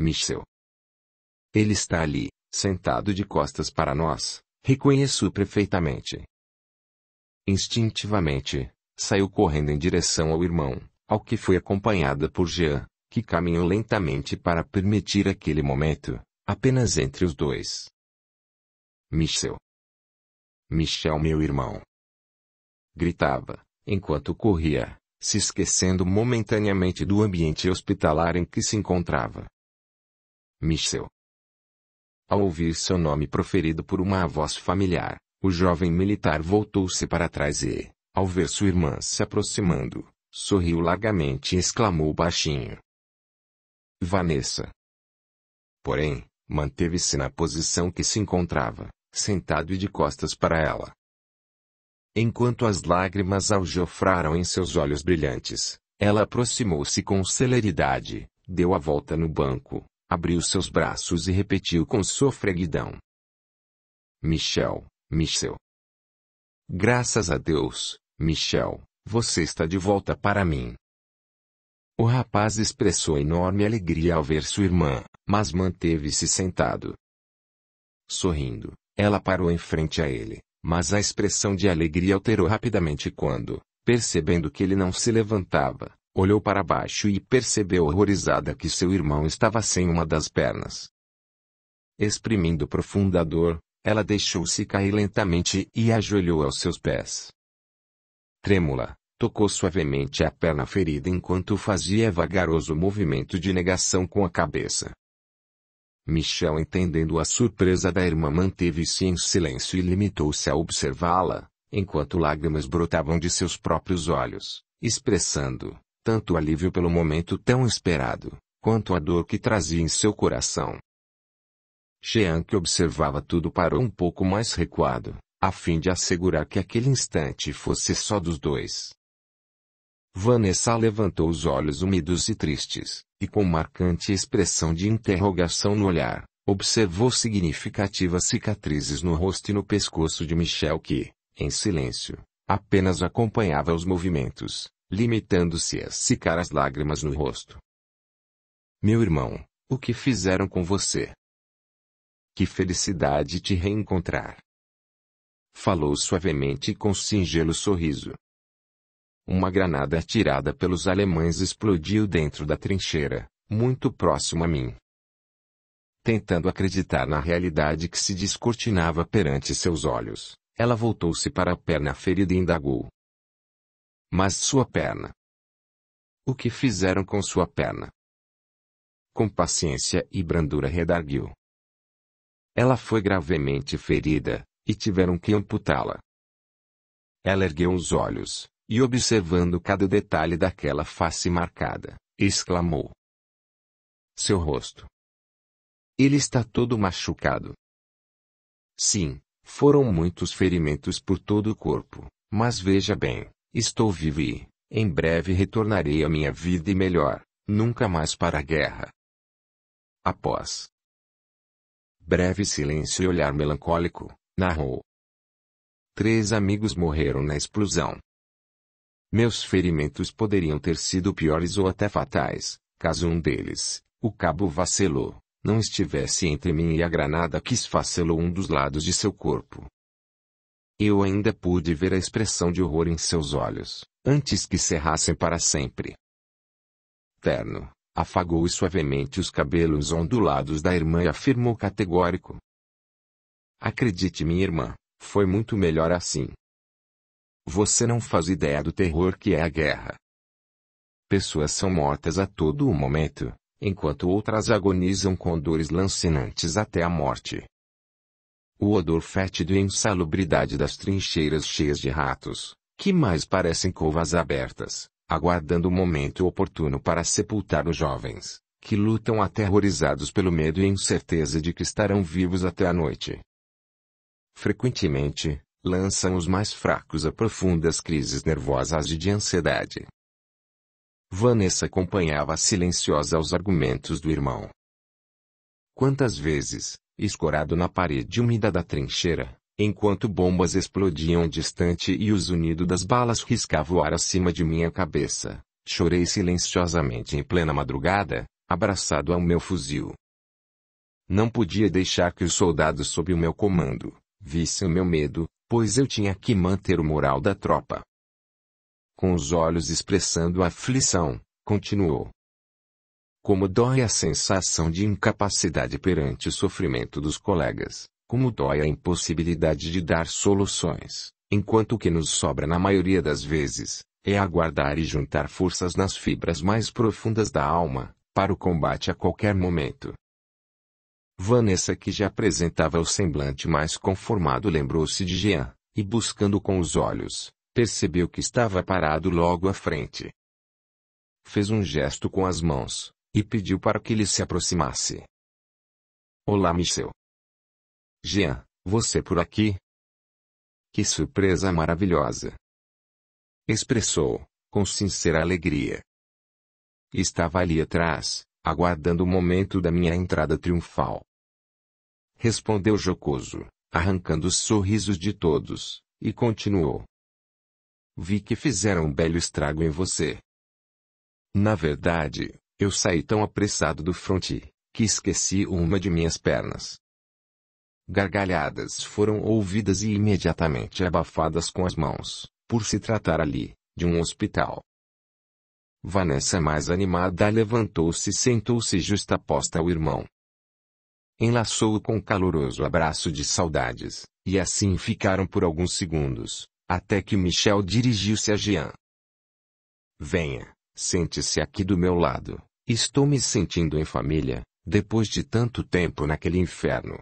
Michel. Ele está ali, sentado de costas para nós, reconheço perfeitamente. Instintivamente, saiu correndo em direção ao irmão, ao que foi acompanhada por Jean, que caminhou lentamente para permitir aquele momento, apenas entre os dois. Michel. Michel, meu irmão. Gritava, enquanto corria, se esquecendo momentaneamente do ambiente hospitalar em que se encontrava. Michel. Ao ouvir seu nome proferido por uma voz familiar, o jovem militar voltou-se para trás e, ao ver sua irmã se aproximando, sorriu largamente e exclamou baixinho: Vanessa. Porém, manteve-se na posição que se encontrava, sentado e de costas para ela. Enquanto as lágrimas aljofraram em seus olhos brilhantes, ela aproximou-se com celeridade, deu a volta no banco, abriu seus braços e repetiu com sofreguidão. Michel, Michel. Graças a Deus, Michel, você está de volta para mim. O rapaz expressou enorme alegria ao ver sua irmã, mas manteve-se sentado. Sorrindo, ela parou em frente a ele, mas a expressão de alegria alterou rapidamente quando, percebendo que ele não se levantava, Olhou para baixo e percebeu horrorizada que seu irmão estava sem uma das pernas. Exprimindo profunda dor, ela deixou-se cair lentamente e ajoelhou aos seus pés. Trêmula, tocou suavemente a perna ferida enquanto fazia vagaroso movimento de negação com a cabeça. Michel, entendendo a surpresa da irmã, manteve-se em silêncio e limitou-se a observá-la, enquanto lágrimas brotavam de seus próprios olhos, expressando, tanto o alívio pelo momento tão esperado, quanto a dor que trazia em seu coração. Jean, que observava tudo, parou um pouco mais recuado, a fim de assegurar que aquele instante fosse só dos dois. Vanessa levantou os olhos úmidos e tristes, e com marcante expressão de interrogação no olhar, observou significativas cicatrizes no rosto e no pescoço de Michel que, em silêncio, apenas acompanhava os movimentos, limitando-se a secar as lágrimas no rosto. Meu irmão, o que fizeram com você? Que felicidade te reencontrar! Falou suavemente com singelo sorriso. Uma granada atirada pelos alemães explodiu dentro da trincheira, muito próximo a mim. Tentando acreditar na realidade que se descortinava perante seus olhos, ela voltou-se para a perna ferida e indagou: mas sua perna. O que fizeram com sua perna? Com paciência e brandura redarguiu. Ela foi gravemente ferida, e tiveram que amputá-la. Ela ergueu os olhos, e observando cada detalhe daquela face marcada, exclamou: Seu rosto. Ele está todo machucado. Sim, foram muitos ferimentos por todo o corpo, mas veja bem, Estou vivo e, em breve retornarei à minha vida e melhor, nunca mais para a guerra. Após breve silêncio e olhar melancólico, narrou. Três amigos morreram na explosão. Meus ferimentos poderiam ter sido piores ou até fatais, caso um deles, o cabo vacilou, não estivesse entre mim e a granada que esfacelou um dos lados de seu corpo. Eu ainda pude ver a expressão de horror em seus olhos, antes que cerrassem para sempre. Terno, afagou suavemente os cabelos ondulados da irmã e afirmou categórico. Acredite, minha irmã, foi muito melhor assim. Você não faz ideia do terror que é a guerra. Pessoas são mortas a todo o momento, enquanto outras agonizam com dores lancinantes até a morte. O odor fétido e insalubridade das trincheiras cheias de ratos, que mais parecem covas abertas, aguardando o momento oportuno para sepultar os jovens, que lutam aterrorizados pelo medo e incerteza de que estarão vivos até a noite. Frequentemente, lançam os mais fracos a profundas crises nervosas e de ansiedade. Vanessa acompanhava silenciosa os argumentos do irmão. Quantas vezes, escorado na parede úmida da trincheira, enquanto bombas explodiam distante e o zunido das balas riscava o ar acima de minha cabeça. Chorei silenciosamente em plena madrugada, abraçado ao meu fuzil. Não podia deixar que os soldados sob o meu comando vissem o meu medo, pois eu tinha que manter o moral da tropa. Com os olhos expressando aflição, continuou: como dói a sensação de incapacidade perante o sofrimento dos colegas, como dói a impossibilidade de dar soluções, enquanto o que nos sobra na maioria das vezes é aguardar e juntar forças nas fibras mais profundas da alma para o combate a qualquer momento. Vanessa, que já apresentava o semblante mais conformado, lembrou-se de Jean, e buscando com os olhos, percebeu que estava parado logo à frente. Fez um gesto com as mãos, e pediu para que ele se aproximasse. Olá, Michel. Jean, você por aqui? Que surpresa maravilhosa! Expressou, com sincera alegria. Estava ali atrás, aguardando o momento da minha entrada triunfal. Respondeu jocoso, arrancando os sorrisos de todos, e continuou. Vi que fizeram um belo estrago em você. Na verdade, eu saí tão apressado do fronte, que esqueci uma de minhas pernas. Gargalhadas foram ouvidas e imediatamente abafadas com as mãos, por se tratar ali, de um hospital. Vanessa mais animada levantou-se e sentou-se justaposta ao irmão. Enlaçou-o com um caloroso abraço de saudades, e assim ficaram por alguns segundos, até que Michel dirigiu-se a Jean. Venha, sente-se aqui do meu lado, Estou me sentindo em família, depois de tanto tempo naquele inferno.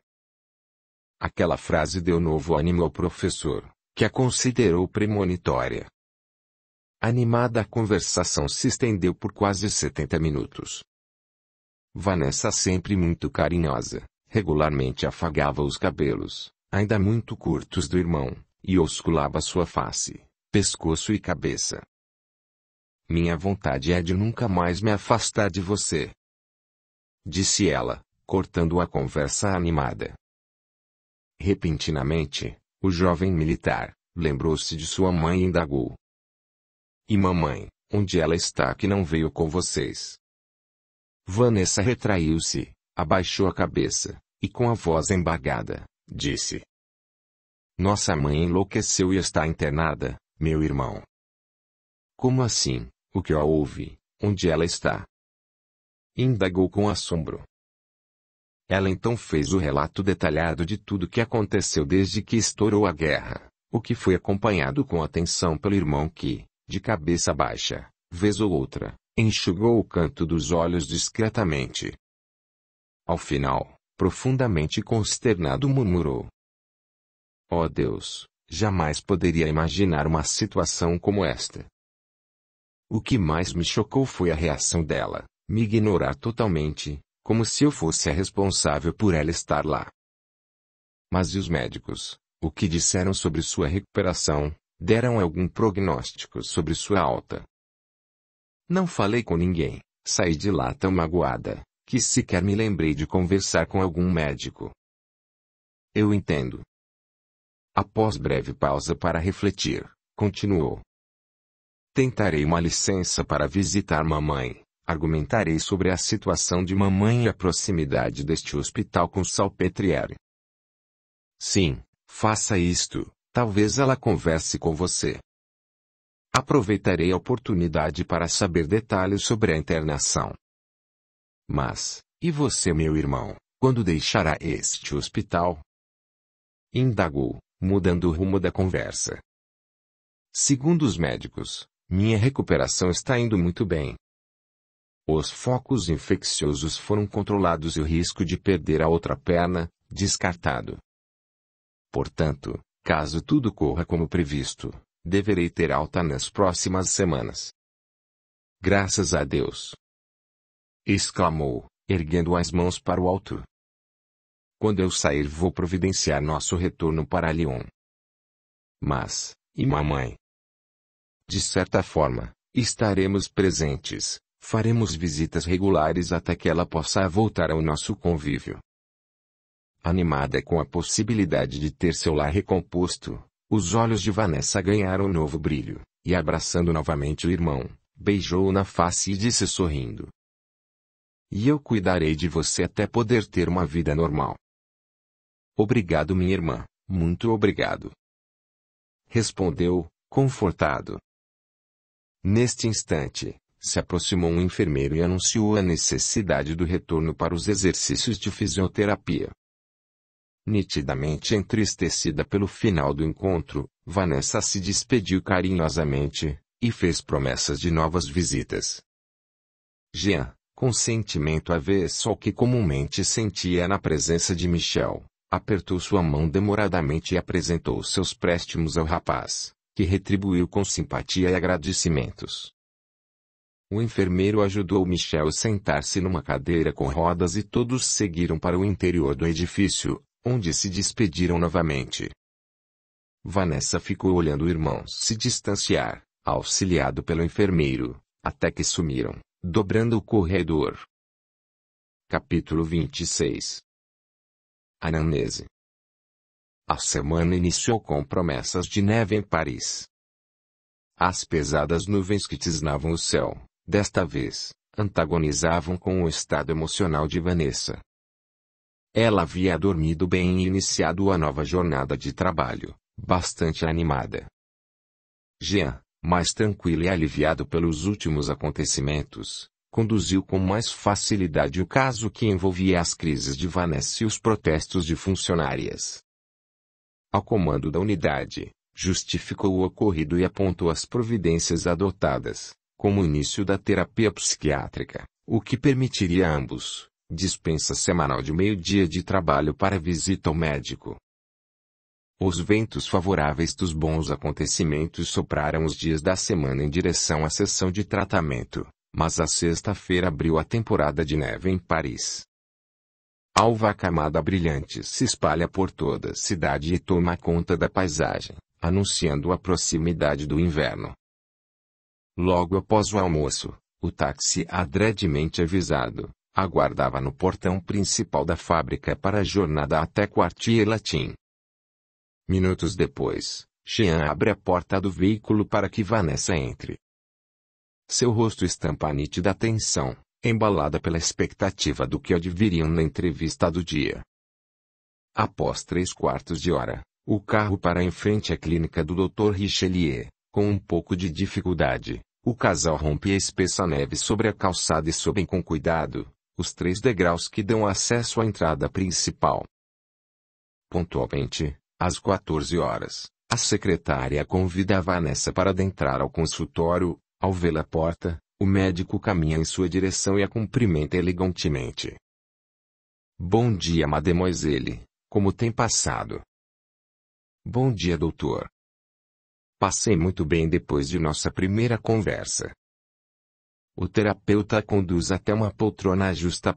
Aquela frase deu novo ânimo ao professor, que a considerou premonitória. Animada a conversação se estendeu por quase 70 minutos. Vanessa, sempre muito carinhosa, regularmente afagava os cabelos, ainda muito curtos do irmão, e osculava sua face, pescoço e cabeça. Minha vontade é de nunca mais me afastar de você. Disse ela, cortando a conversa animada. Repentinamente, o jovem militar lembrou-se de sua mãe e indagou: E mamãe, onde ela está que não veio com vocês? Vanessa retraiu-se, abaixou a cabeça, e com a voz embargada, disse: Nossa mãe enlouqueceu e está internada, meu irmão. Como assim? O que a ouve? Onde ela está? Indagou com assombro. Ela então fez o relato detalhado de tudo que aconteceu desde que estourou a guerra, o que foi acompanhado com atenção pelo irmão que, de cabeça baixa, vez ou outra, enxugou o canto dos olhos discretamente. Ao final, profundamente consternado murmurou: Oh Deus, jamais poderia imaginar uma situação como esta. O que mais me chocou foi a reação dela, me ignorar totalmente, como se eu fosse a responsável por ela estar lá. Mas e os médicos? O que disseram sobre sua recuperação? Deram algum prognóstico sobre sua alta? Não falei com ninguém, saí de lá tão magoada, que sequer me lembrei de conversar com algum médico. Eu entendo. Após breve pausa para refletir, continuou. Tentarei uma licença para visitar mamãe. Argumentarei sobre a situação de mamãe e a proximidade deste hospital com Salpetriere. Sim, faça isto. Talvez ela converse com você. Aproveitarei a oportunidade para saber detalhes sobre a internação. Mas, e você, meu irmão, quando deixará este hospital? Indagou, mudando o rumo da conversa. Segundo os médicos, minha recuperação está indo muito bem. Os focos infecciosos foram controlados e o risco de perder a outra perna, descartado. Portanto, caso tudo corra como previsto, deverei ter alta nas próximas semanas. Graças a Deus! exclamou, erguendo as mãos para o alto. Quando eu sair, vou providenciar nosso retorno para Lyon. Mas, e mamãe? De certa forma, estaremos presentes, faremos visitas regulares até que ela possa voltar ao nosso convívio. Animada com a possibilidade de ter seu lar recomposto, os olhos de Vanessa ganharam um novo brilho, e abraçando novamente o irmão, beijou-o na face e disse sorrindo: E eu cuidarei de você até poder ter uma vida normal. Obrigado, minha irmã, muito obrigado. Respondeu, confortado. Neste instante, se aproximou um enfermeiro e anunciou a necessidade do retorno para os exercícios de fisioterapia. Nitidamente entristecida pelo final do encontro, Vanessa se despediu carinhosamente e fez promessas de novas visitas. Jean, com sentimento a só o que comumente sentia na presença de Michel, apertou sua mão demoradamente e apresentou seus préstimos ao rapaz que retribuiu com simpatia e agradecimentos. O enfermeiro ajudou Michel a sentar-se numa cadeira com rodas e todos seguiram para o interior do edifício, onde se despediram novamente. Vanessa ficou olhando o irmão se distanciar, auxiliado pelo enfermeiro, até que sumiram, dobrando o corredor. Capítulo 26 Anamnese a semana iniciou com promessas de neve em Paris. As pesadas nuvens que tisnavam o céu, desta vez, antagonizavam com o estado emocional de Vanessa. Ela havia dormido bem e iniciado a nova jornada de trabalho, bastante animada. Jean, mais tranquilo e aliviado pelos últimos acontecimentos, conduziu com mais facilidade o caso que envolvia as crises de Vanessa e os protestos de funcionárias ao comando da unidade, justificou o ocorrido e apontou as providências adotadas, como o início da terapia psiquiátrica, o que permitiria a ambos dispensa semanal de meio-dia de trabalho para visita ao médico. Os ventos favoráveis dos bons acontecimentos sopraram os dias da semana em direção à sessão de tratamento, mas a sexta-feira abriu a temporada de neve em Paris. Alva camada brilhante se espalha por toda a cidade e toma conta da paisagem, anunciando a proximidade do inverno. Logo após o almoço, o táxi adredemente avisado, aguardava no portão principal da fábrica para a jornada até Quartier Latim. Minutos depois, Jean abre a porta do veículo para que Vanessa entre. Seu rosto estampa a nítida tensão, embalada pela expectativa do que adviriam na entrevista do dia. Após três quartos de hora, o carro para em frente à clínica do Dr. Richelieu, com um pouco de dificuldade, o casal rompe a espessa neve sobre a calçada e sobem com cuidado, os três degraus que dão acesso à entrada principal. Pontualmente, às 14 horas, a secretária convida a Vanessa para adentrar ao consultório, ao vê-la porta, o médico caminha em sua direção e a cumprimenta elegantemente. Bom dia, mademoiselle. Como tem passado? Bom dia, doutor. Passei muito bem depois de nossa primeira conversa. O terapeuta a conduz até uma poltrona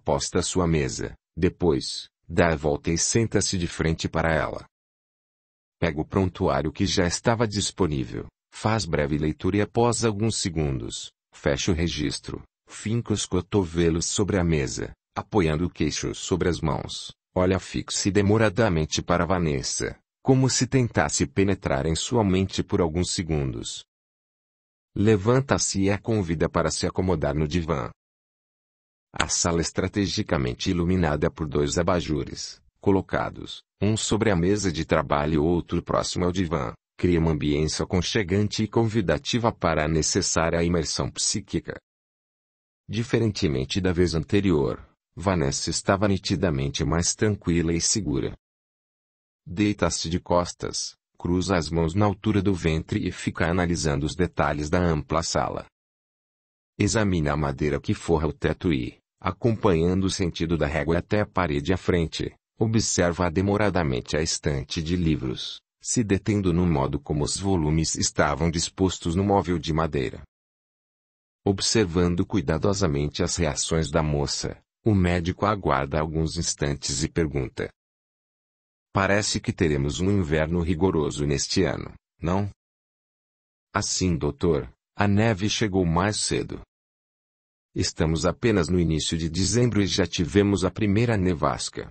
posta à sua mesa. Depois, dá a volta e senta-se de frente para ela. Pega o prontuário que já estava disponível, faz breve leitura e após alguns segundos, fecha o registro. Finca os cotovelos sobre a mesa, apoiando o queixo sobre as mãos. Olha fixo e demoradamente para Vanessa, como se tentasse penetrar em sua mente por alguns segundos. Levanta-se e a convida para se acomodar no divã. A sala estrategicamente iluminada por dois abajures, colocados, um sobre a mesa de trabalho e outro próximo ao divã, cria uma ambiência aconchegante e convidativa para a necessária imersão psíquica. Diferentemente da vez anterior, Vanessa estava nitidamente mais tranquila e segura. Deita-se de costas, cruza as mãos na altura do ventre e fica analisando os detalhes da ampla sala. Examina a madeira que forra o teto e, acompanhando o sentido da régua até a parede à frente, observa demoradamente a estante de livros, se detendo no modo como os volumes estavam dispostos no móvel de madeira. Observando cuidadosamente as reações da moça, o médico aguarda alguns instantes e pergunta: Parece que teremos um inverno rigoroso neste ano, não? Assim, doutor, a neve chegou mais cedo. Estamos apenas no início de dezembro e já tivemos a primeira nevasca.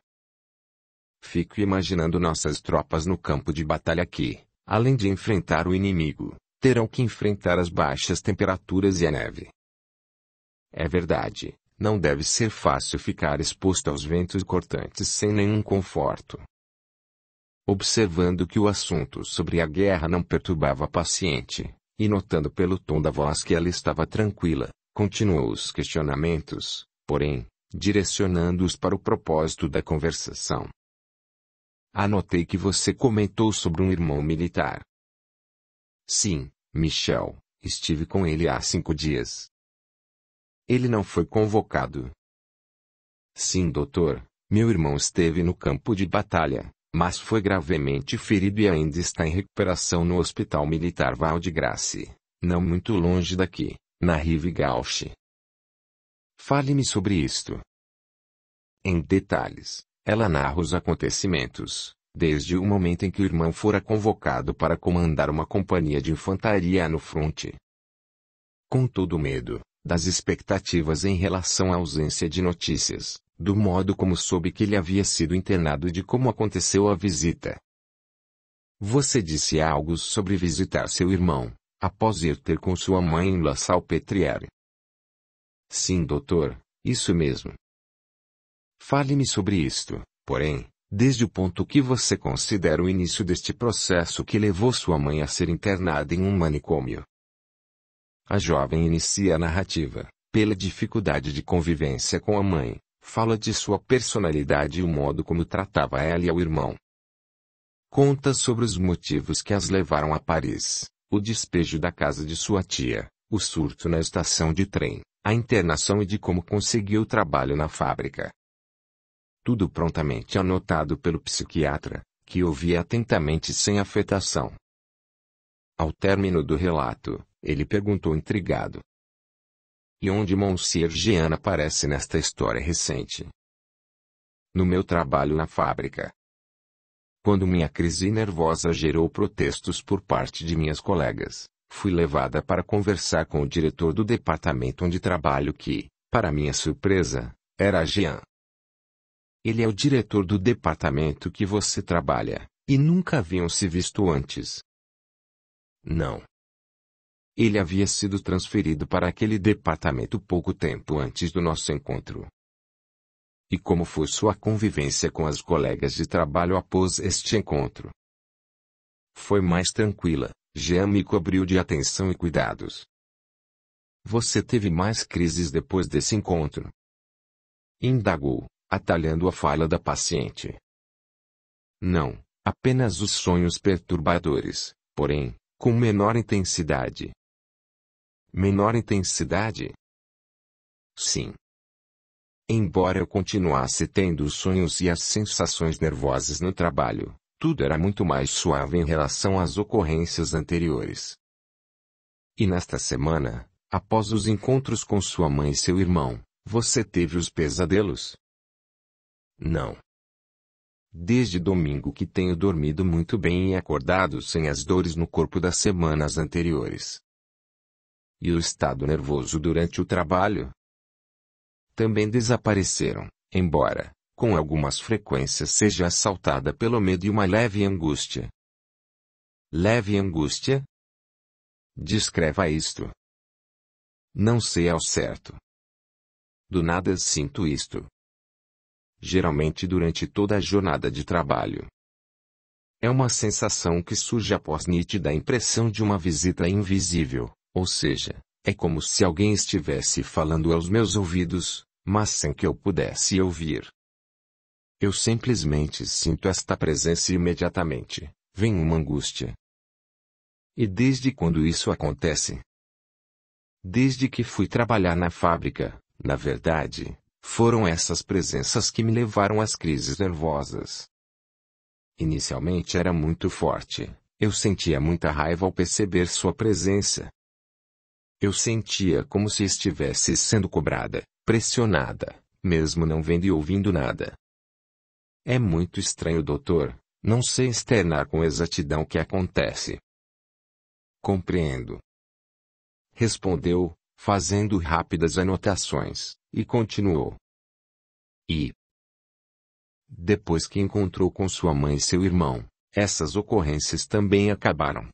Fico imaginando nossas tropas no campo de batalha que, além de enfrentar o inimigo, terão que enfrentar as baixas temperaturas e a neve. É verdade, não deve ser fácil ficar exposto aos ventos cortantes sem nenhum conforto. Observando que o assunto sobre a guerra não perturbava a paciente, e notando pelo tom da voz que ela estava tranquila, continuou os questionamentos, porém, direcionando-os para o propósito da conversação. Anotei que você comentou sobre um irmão militar. Sim, Michel, estive com ele há cinco dias. Ele não foi convocado. Sim, doutor, meu irmão esteve no campo de batalha, mas foi gravemente ferido e ainda está em recuperação no Hospital Militar Val de Grace, não muito longe daqui, na Rive Gauche. Fale-me sobre isto. Em detalhes. Ela narra os acontecimentos, desde o momento em que o irmão fora convocado para comandar uma companhia de infantaria no fronte. Com todo o medo, das expectativas em relação à ausência de notícias, do modo como soube que ele havia sido internado e de como aconteceu a visita. Você disse algo sobre visitar seu irmão, após ir ter com sua mãe em La Salpêtrière. Sim, doutor, isso mesmo. Fale-me sobre isto, porém, desde o ponto que você considera o início deste processo que levou sua mãe a ser internada em um manicômio. A jovem inicia a narrativa, pela dificuldade de convivência com a mãe, fala de sua personalidade e o modo como tratava ela e ao irmão. Conta sobre os motivos que as levaram a Paris, o despejo da casa de sua tia, o surto na estação de trem, a internação e de como conseguiu trabalho na fábrica. Tudo prontamente anotado pelo psiquiatra, que ouvia atentamente sem afetação. Ao término do relato, ele perguntou intrigado. E onde Monsieur Jean aparece nesta história recente? No meu trabalho na fábrica. Quando minha crise nervosa gerou protestos por parte de minhas colegas, fui levada para conversar com o diretor do departamento onde trabalho que, para minha surpresa, era Jean. Ele é o diretor do departamento que você trabalha, e nunca haviam se visto antes. Não. Ele havia sido transferido para aquele departamento pouco tempo antes do nosso encontro. E como foi sua convivência com as colegas de trabalho após este encontro? Foi mais tranquila, Jean me cobriu de atenção e cuidados. Você teve mais crises depois desse encontro? Indagou, atalhando a falha da paciente. Não, apenas os sonhos perturbadores, porém, com menor intensidade. Menor intensidade? Sim. Embora eu continuasse tendo os sonhos e as sensações nervosas no trabalho, tudo era muito mais suave em relação às ocorrências anteriores. E nesta semana, após os encontros com sua mãe e seu irmão, você teve os pesadelos? Não. Desde domingo que tenho dormido muito bem e acordado sem as dores no corpo das semanas anteriores. E o estado nervoso durante o trabalho? Também desapareceram, embora, com algumas frequências seja assaltada pelo medo e uma leve angústia. Leve angústia? Descreva isto. Não sei ao certo. Do nada sinto isto geralmente durante toda a jornada de trabalho. É uma sensação que surge após nítida impressão de uma visita invisível, ou seja, é como se alguém estivesse falando aos meus ouvidos, mas sem que eu pudesse ouvir. Eu simplesmente sinto esta presença e imediatamente, vem uma angústia. E desde quando isso acontece? Desde que fui trabalhar na fábrica, na verdade, foram essas presenças que me levaram às crises nervosas. Inicialmente era muito forte. Eu sentia muita raiva ao perceber sua presença. Eu sentia como se estivesse sendo cobrada, pressionada, mesmo não vendo e ouvindo nada. É muito estranho, doutor. Não sei externar com exatidão o que acontece. Compreendo. Respondeu, fazendo rápidas anotações, e continuou. E depois que encontrou com sua mãe e seu irmão, essas ocorrências também acabaram.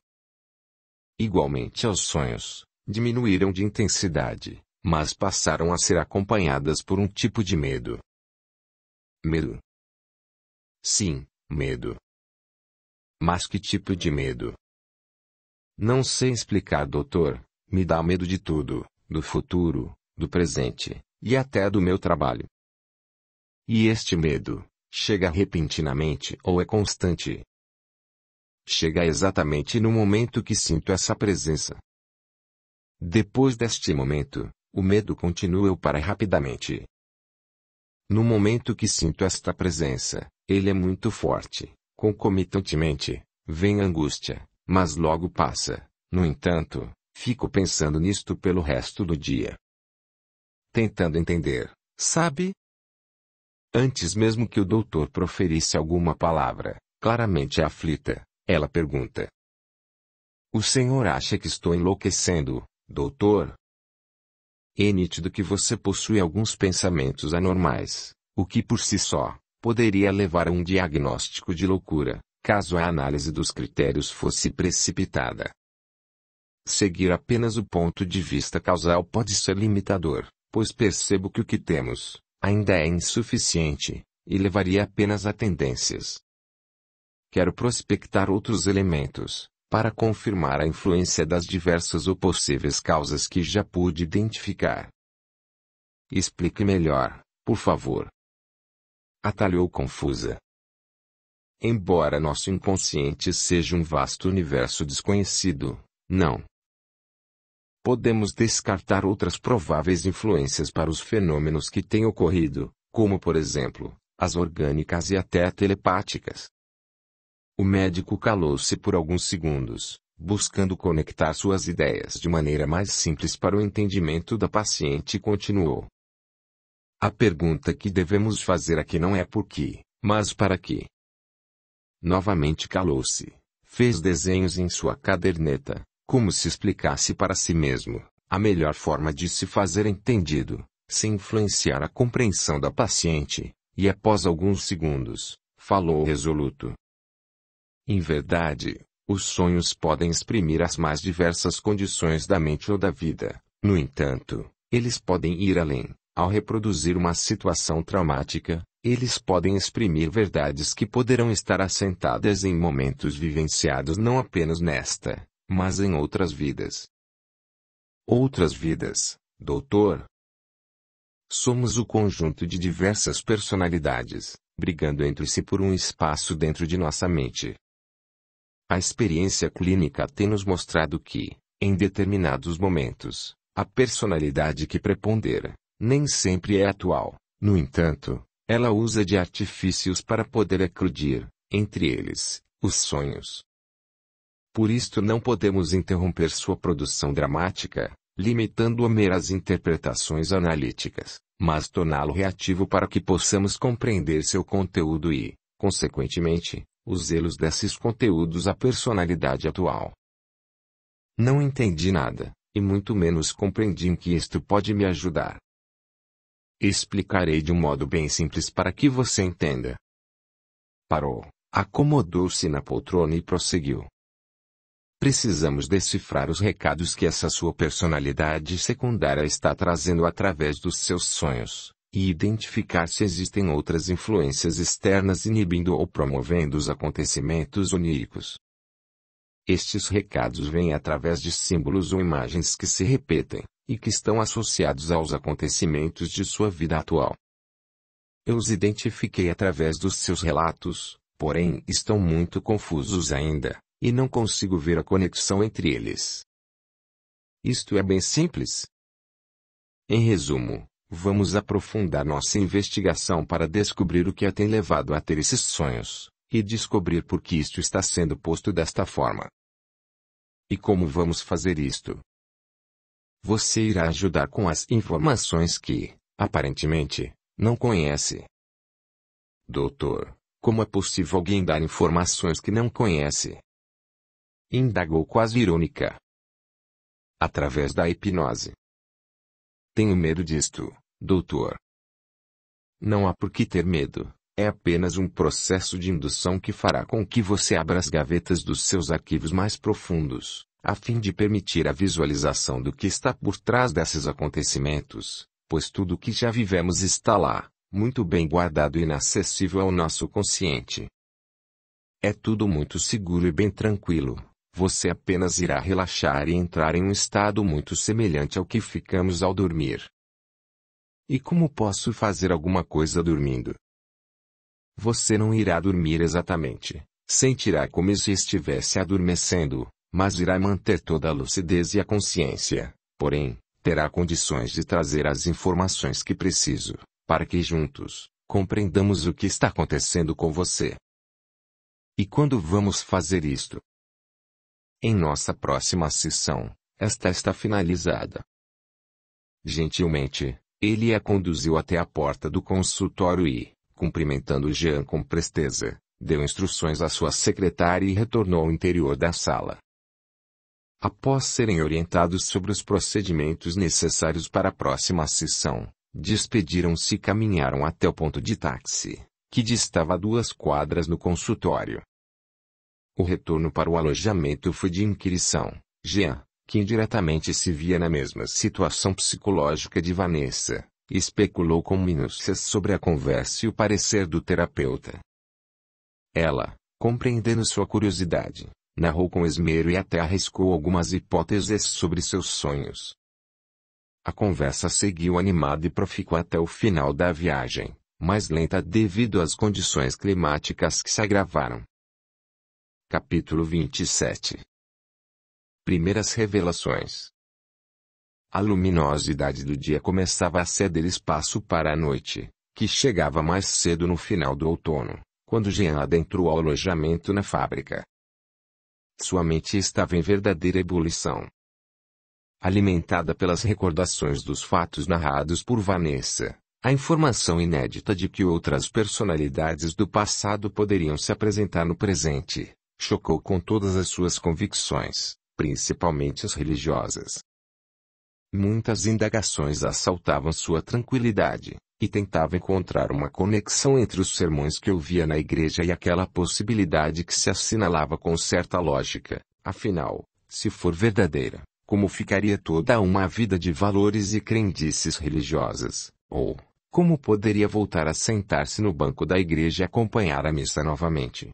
Igualmente aos sonhos, diminuíram de intensidade, mas passaram a ser acompanhadas por um tipo de medo. Medo. Sim, medo. Mas que tipo de medo? Não sei explicar, doutor. Me dá medo de tudo, do futuro, do presente, e até do meu trabalho. E este medo chega repentinamente ou é constante? Chega exatamente no momento que sinto essa presença. Depois deste momento, o medo continua ou para rapidamente. No momento que sinto esta presença, ele é muito forte, concomitantemente, vem angústia, mas logo passa. No entanto, Fico pensando nisto pelo resto do dia. Tentando entender, sabe? Antes mesmo que o doutor proferisse alguma palavra, claramente aflita, ela pergunta: O senhor acha que estou enlouquecendo, doutor? É nítido que você possui alguns pensamentos anormais, o que por si só poderia levar a um diagnóstico de loucura, caso a análise dos critérios fosse precipitada. Seguir apenas o ponto de vista causal pode ser limitador, pois percebo que o que temos ainda é insuficiente e levaria apenas a tendências. Quero prospectar outros elementos para confirmar a influência das diversas ou possíveis causas que já pude identificar. Explique melhor, por favor. Atalhou confusa. Embora nosso inconsciente seja um vasto universo desconhecido, não, podemos descartar outras prováveis influências para os fenômenos que têm ocorrido, como por exemplo, as orgânicas e até telepáticas. O médico calou-se por alguns segundos, buscando conectar suas ideias de maneira mais simples para o entendimento da paciente e continuou. A pergunta que devemos fazer aqui não é por que, mas para que. Novamente calou-se, fez desenhos em sua caderneta, como se explicasse para si mesmo, a melhor forma de se fazer entendido, sem influenciar a compreensão da paciente, e após alguns segundos, falou resoluto. Em verdade, os sonhos podem exprimir as mais diversas condições da mente ou da vida, no entanto, eles podem ir além, ao reproduzir uma situação traumática, eles podem exprimir verdades que poderão estar assentadas em momentos vivenciados não apenas nesta, mas em outras vidas. Outras vidas, doutor? Somos o conjunto de diversas personalidades, brigando entre si por um espaço dentro de nossa mente. A experiência clínica tem nos mostrado que, em determinados momentos, a personalidade que prepondera nem sempre é atual. No entanto, ela usa de artifícios para poder eclodir, entre eles, os sonhos. Por isto não podemos interromper sua produção dramática, limitando-o a meras interpretações analíticas, mas torná-lo reativo para que possamos compreender seu conteúdo e, consequentemente, os zelos desses conteúdos à personalidade atual. Não entendi nada, e muito menos compreendi em que isto pode me ajudar. Explicarei de um modo bem simples para que você entenda. Parou, acomodou-se na poltrona e prosseguiu. Precisamos decifrar os recados que essa sua personalidade secundária está trazendo através dos seus sonhos, e identificar se existem outras influências externas inibindo ou promovendo os acontecimentos oníricos. Estes recados vêm através de símbolos ou imagens que se repetem, e que estão associados aos acontecimentos de sua vida atual. Eu os identifiquei através dos seus relatos, porém estão muito confusos ainda, e não consigo ver a conexão entre eles. Isto é bem simples. Em resumo, vamos aprofundar nossa investigação para descobrir o que a tem levado a ter esses sonhos, e descobrir por que isto está sendo posto desta forma. E como vamos fazer isto? Você irá ajudar com as informações que, aparentemente, não conhece. Doutor, como é possível alguém dar informações que não conhece? Indagou quase irônica. Através da hipnose. Tenho medo disto, doutor. Não há por que ter medo. É apenas um processo de indução que fará com que você abra as gavetas dos seus arquivos mais profundos, a fim de permitir a visualização do que está por trás desses acontecimentos, pois tudo o que já vivemos está lá, muito bem guardado e inacessível ao nosso consciente. É tudo muito seguro e bem tranquilo você apenas irá relaxar e entrar em um estado muito semelhante ao que ficamos ao dormir. E como posso fazer alguma coisa dormindo? Você não irá dormir exatamente, sentirá como se estivesse adormecendo, mas irá manter toda a lucidez e a consciência, porém, terá condições de trazer as informações que preciso, para que juntos, compreendamos o que está acontecendo com você. E quando vamos fazer isto? Em nossa próxima sessão, esta está finalizada. Gentilmente, ele a conduziu até a porta do consultório e, cumprimentando Jean com presteza, deu instruções à sua secretária e retornou ao interior da sala. Após serem orientados sobre os procedimentos necessários para a próxima sessão, despediram-se e caminharam até o ponto de táxi, que distava duas quadras no consultório. O retorno para o alojamento foi de inquirição. Jean, que indiretamente se via na mesma situação psicológica de Vanessa, especulou com minúcias sobre a conversa e o parecer do terapeuta. Ela, compreendendo sua curiosidade, narrou com esmero e até arriscou algumas hipóteses sobre seus sonhos. A conversa seguiu animada e proficou até o final da viagem, mais lenta devido às condições climáticas que se agravaram. Capítulo 27 Primeiras Revelações A luminosidade do dia começava a ceder espaço para a noite, que chegava mais cedo no final do outono, quando Jean adentrou ao alojamento na fábrica. Sua mente estava em verdadeira ebulição. Alimentada pelas recordações dos fatos narrados por Vanessa, a informação inédita de que outras personalidades do passado poderiam se apresentar no presente, chocou com todas as suas convicções, principalmente as religiosas. Muitas indagações assaltavam sua tranquilidade, e tentava encontrar uma conexão entre os sermões que ouvia na igreja e aquela possibilidade que se assinalava com certa lógica. Afinal, se for verdadeira, como ficaria toda uma vida de valores e crendices religiosas? Ou, como poderia voltar a sentar-se no banco da igreja e acompanhar a missa novamente?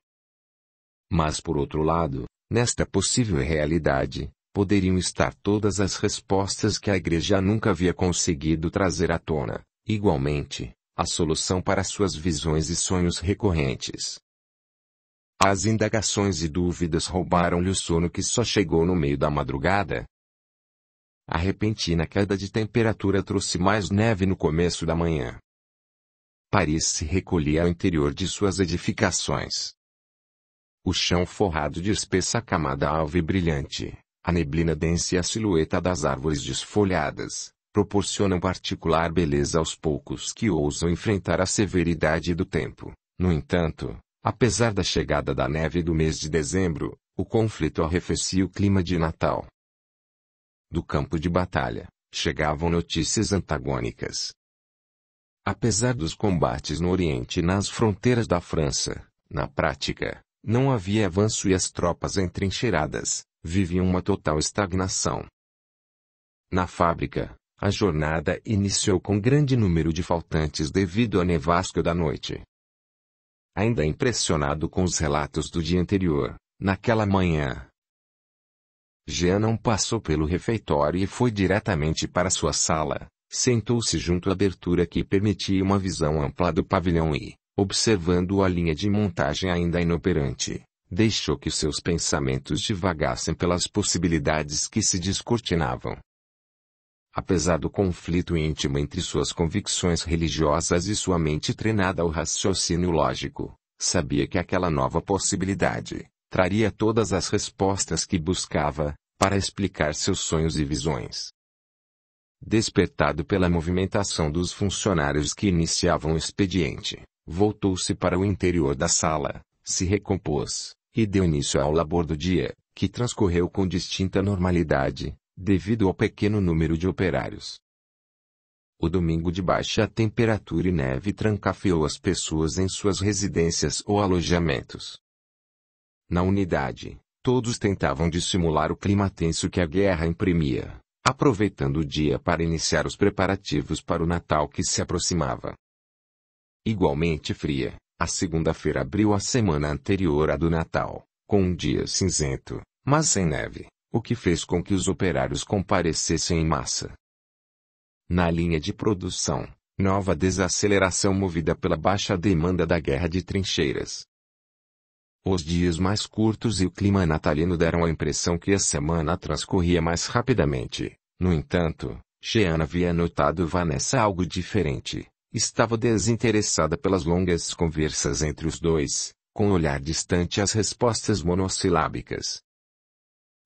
Mas por outro lado, nesta possível realidade, poderiam estar todas as respostas que a igreja nunca havia conseguido trazer à tona, igualmente, a solução para suas visões e sonhos recorrentes. As indagações e dúvidas roubaram-lhe o sono que só chegou no meio da madrugada. A repentina queda de temperatura trouxe mais neve no começo da manhã. Paris se recolhia ao interior de suas edificações, o chão forrado de espessa camada alva e brilhante, a neblina densa e a silhueta das árvores desfolhadas, proporcionam particular beleza aos poucos que ousam enfrentar a severidade do tempo. No entanto, apesar da chegada da neve do mês de dezembro, o conflito arrefecia o clima de Natal. Do campo de batalha, chegavam notícias antagônicas. Apesar dos combates no Oriente e nas fronteiras da França, na prática, não havia avanço e as tropas entrincheiradas viviam uma total estagnação. Na fábrica, a jornada iniciou com grande número de faltantes devido à nevasca da noite. Ainda impressionado com os relatos do dia anterior, naquela manhã, Jean não passou pelo refeitório e foi diretamente para sua sala, sentou-se junto à abertura que permitia uma visão ampla do pavilhão e, observando a linha de montagem ainda inoperante, deixou que seus pensamentos divagassem pelas possibilidades que se descortinavam. Apesar do conflito íntimo entre suas convicções religiosas e sua mente treinada ao raciocínio lógico, sabia que aquela nova possibilidade traria todas as respostas que buscava para explicar seus sonhos e visões. Despertado pela movimentação dos funcionários que iniciavam o expediente, voltou-se para o interior da sala, se recompôs, e deu início ao labor do dia, que transcorreu com distinta normalidade, devido ao pequeno número de operários. O domingo de baixa temperatura e neve trancafiou as pessoas em suas residências ou alojamentos. Na unidade, todos tentavam dissimular o clima tenso que a guerra imprimia, aproveitando o dia para iniciar os preparativos para o Natal que se aproximava igualmente fria. A segunda-feira abriu a semana anterior à do Natal, com um dia cinzento, mas sem neve, o que fez com que os operários comparecessem em massa. Na linha de produção, nova desaceleração movida pela baixa demanda da guerra de trincheiras. Os dias mais curtos e o clima natalino deram a impressão que a semana transcorria mais rapidamente. No entanto, Cheana havia notado Vanessa algo diferente. Estava desinteressada pelas longas conversas entre os dois, com olhar distante às respostas monossilábicas.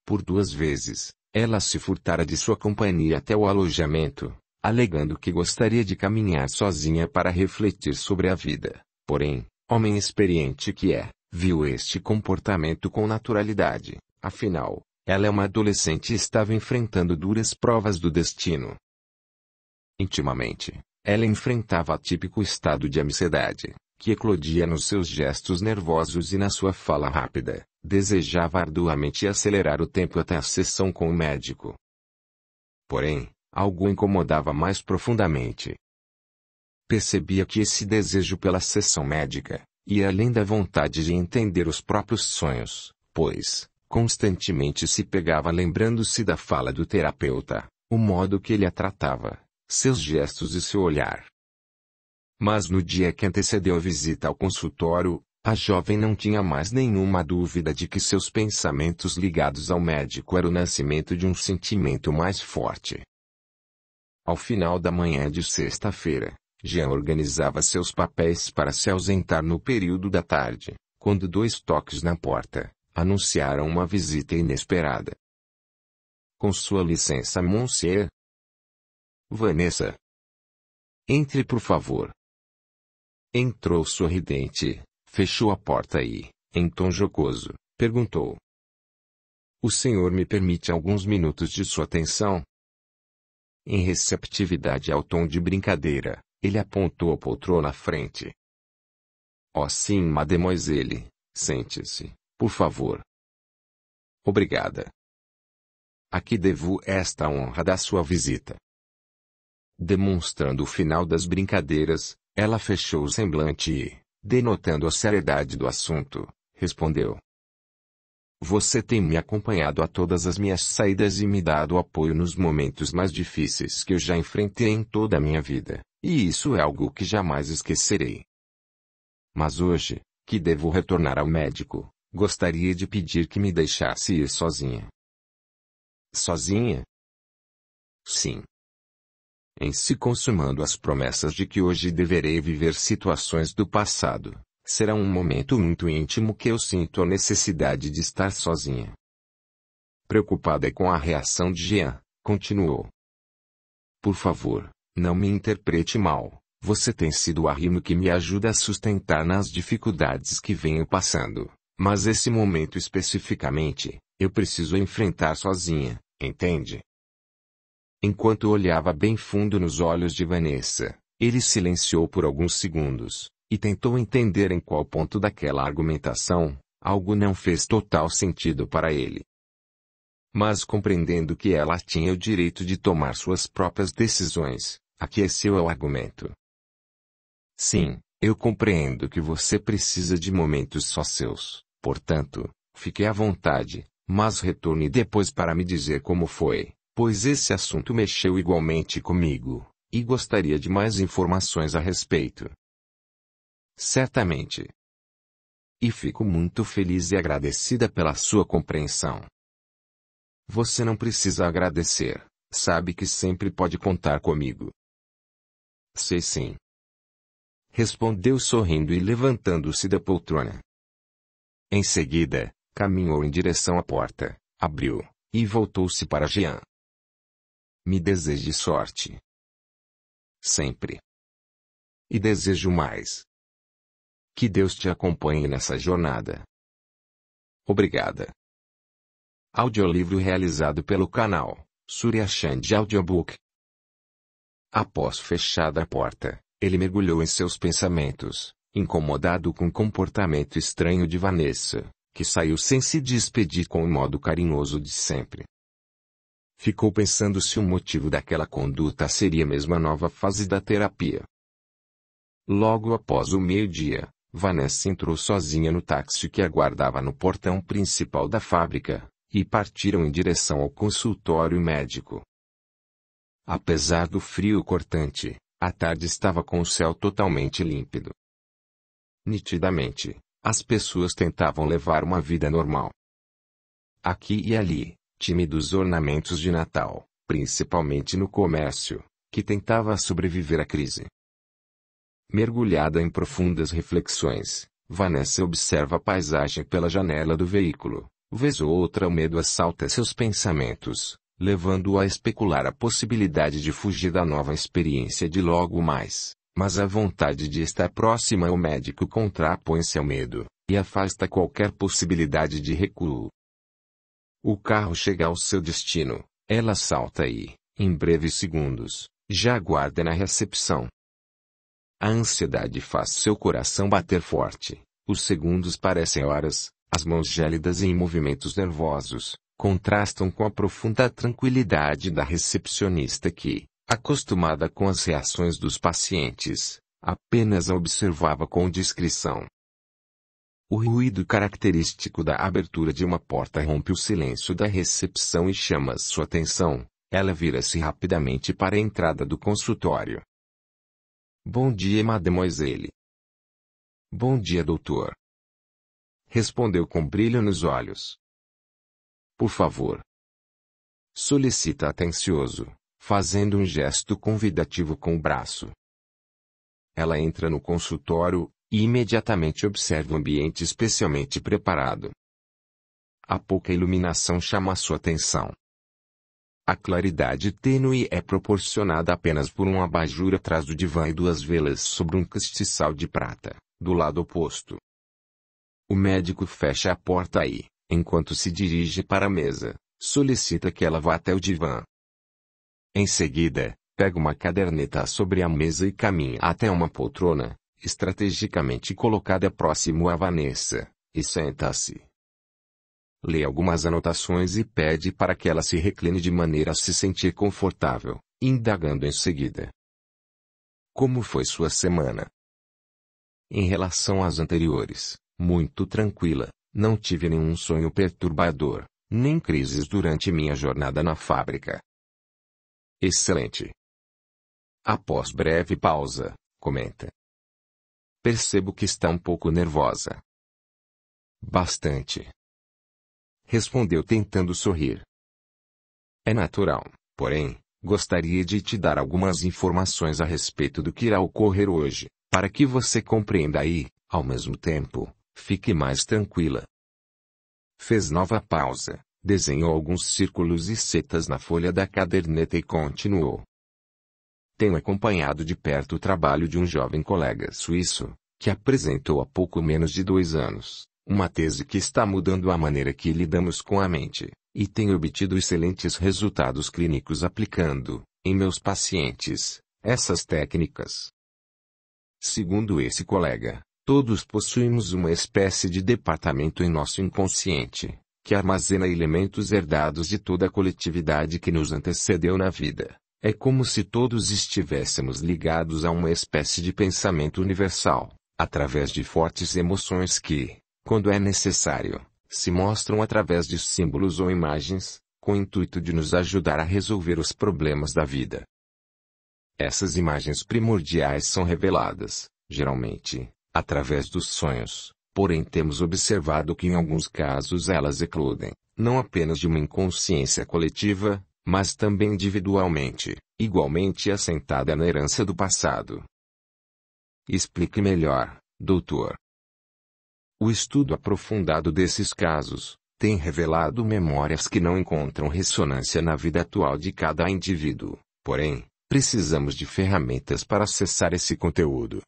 Por duas vezes, ela se furtara de sua companhia até o alojamento, alegando que gostaria de caminhar sozinha para refletir sobre a vida. Porém, homem experiente que é, viu este comportamento com naturalidade. Afinal, ela é uma adolescente e estava enfrentando duras provas do destino. Intimamente, ela enfrentava típico estado de ansiedade, que eclodia nos seus gestos nervosos e na sua fala rápida. Desejava arduamente acelerar o tempo até a sessão com o médico. Porém, algo incomodava mais profundamente. Percebia que esse desejo pela sessão médica ia além da vontade de entender os próprios sonhos, pois, constantemente se pegava lembrando-se da fala do terapeuta, o modo que ele a tratava, seus gestos e seu olhar. Mas no dia que antecedeu a visita ao consultório, a jovem não tinha mais nenhuma dúvida de que seus pensamentos ligados ao médico eram o nascimento de um sentimento mais forte. Ao final da manhã de sexta-feira, Jean organizava seus papéis para se ausentar no período da tarde, quando dois toques na porta anunciaram uma visita inesperada. Com sua licença, Monsieur, Vanessa. Entre por favor. Entrou sorridente, fechou a porta e, em tom jocoso, perguntou. O senhor me permite alguns minutos de sua atenção? Em receptividade ao tom de brincadeira, ele apontou a poltrona à frente. Oh sim, mademoiselle, sente-se, por favor. Obrigada. Aqui devo esta honra da sua visita. Demonstrando o final das brincadeiras, ela fechou o semblante e, denotando a seriedade do assunto, respondeu. Você tem me acompanhado a todas as minhas saídas e me dado apoio nos momentos mais difíceis que eu já enfrentei em toda a minha vida, e isso é algo que jamais esquecerei. Mas hoje, que devo retornar ao médico, gostaria de pedir que me deixasse ir sozinha. Sozinha? Sim em se consumando as promessas de que hoje deverei viver situações do passado, será um momento muito íntimo que eu sinto a necessidade de estar sozinha. Preocupada com a reação de Jean, continuou. Por favor, não me interprete mal. Você tem sido o arrimo que me ajuda a sustentar nas dificuldades que venho passando. Mas esse momento especificamente, eu preciso enfrentar sozinha, entende? Enquanto olhava bem fundo nos olhos de Vanessa, ele silenciou por alguns segundos, e tentou entender em qual ponto daquela argumentação, algo não fez total sentido para ele. Mas compreendendo que ela tinha o direito de tomar suas próprias decisões, aqueceu ao argumento. Sim, eu compreendo que você precisa de momentos só seus, portanto, fique à vontade, mas retorne depois para me dizer como foi pois esse assunto mexeu igualmente comigo, e gostaria de mais informações a respeito. Certamente. E fico muito feliz e agradecida pela sua compreensão. Você não precisa agradecer, sabe que sempre pode contar comigo. Sei sim. Respondeu sorrindo e levantando-se da poltrona. Em seguida, caminhou em direção à porta, abriu, e voltou-se para Jean me deseje sorte. Sempre. E desejo mais. Que Deus te acompanhe nessa jornada. Obrigada. Audiolivro realizado pelo canal Surya Chand Audiobook. Após fechada a porta, ele mergulhou em seus pensamentos, incomodado com o comportamento estranho de Vanessa, que saiu sem se despedir com o modo carinhoso de sempre. Ficou pensando se o motivo daquela conduta seria mesmo a nova fase da terapia. Logo após o meio-dia, Vanessa entrou sozinha no táxi que aguardava no portão principal da fábrica, e partiram em direção ao consultório médico. Apesar do frio cortante, a tarde estava com o céu totalmente límpido. Nitidamente, as pessoas tentavam levar uma vida normal. Aqui e ali, dos ornamentos de Natal, principalmente no comércio, que tentava sobreviver à crise. Mergulhada em profundas reflexões, Vanessa observa a paisagem pela janela do veículo. Vez ou outra o medo assalta seus pensamentos, levando-o a especular a possibilidade de fugir da nova experiência de logo mais. Mas a vontade de estar próxima ao médico contrapõe-se ao medo, e afasta qualquer possibilidade de recuo. O carro chega ao seu destino, ela salta e, em breves segundos, já aguarda na recepção. A ansiedade faz seu coração bater forte, os segundos parecem horas, as mãos gélidas e em movimentos nervosos, contrastam com a profunda tranquilidade da recepcionista que, acostumada com as reações dos pacientes, apenas a observava com discrição. O ruído característico da abertura de uma porta rompe o silêncio da recepção e chama sua atenção. Ela vira-se rapidamente para a entrada do consultório. Bom dia, mademoiselle. Bom dia, doutor. Respondeu com brilho nos olhos. Por favor. Solicita atencioso, fazendo um gesto convidativo com o braço. Ela entra no consultório, e imediatamente observe um ambiente especialmente preparado. A pouca iluminação chama sua atenção. A claridade tênue é proporcionada apenas por um abajur atrás do divã e duas velas sobre um castiçal de prata, do lado oposto. O médico fecha a porta e, enquanto se dirige para a mesa, solicita que ela vá até o divã. Em seguida, pega uma caderneta sobre a mesa e caminha até uma poltrona, estrategicamente colocada próximo a Vanessa, e senta-se. Lê algumas anotações e pede para que ela se recline de maneira a se sentir confortável, indagando em seguida. Como foi sua semana? Em relação às anteriores, muito tranquila, não tive nenhum sonho perturbador, nem crises durante minha jornada na fábrica. Excelente. Após breve pausa, comenta. Percebo que está um pouco nervosa. Bastante. Respondeu tentando sorrir. É natural, porém, gostaria de te dar algumas informações a respeito do que irá ocorrer hoje, para que você compreenda e, ao mesmo tempo, fique mais tranquila. Fez nova pausa, desenhou alguns círculos e setas na folha da caderneta e continuou. Tenho acompanhado de perto o trabalho de um jovem colega suíço, que apresentou há pouco menos de dois anos uma tese que está mudando a maneira que lidamos com a mente, e tenho obtido excelentes resultados clínicos aplicando, em meus pacientes, essas técnicas. Segundo esse colega, todos possuímos uma espécie de departamento em nosso inconsciente, que armazena elementos herdados de toda a coletividade que nos antecedeu na vida, é como se todos estivéssemos ligados a uma espécie de pensamento universal, através de fortes emoções que, quando é necessário, se mostram através de símbolos ou imagens, com o intuito de nos ajudar a resolver os problemas da vida. Essas imagens primordiais são reveladas, geralmente, através dos sonhos, porém temos observado que em alguns casos elas eclodem, não apenas de uma inconsciência coletiva, mas também individualmente, igualmente assentada na herança do passado. Explique melhor, doutor. O estudo aprofundado desses casos tem revelado memórias que não encontram ressonância na vida atual de cada indivíduo, porém, precisamos de ferramentas para acessar esse conteúdo.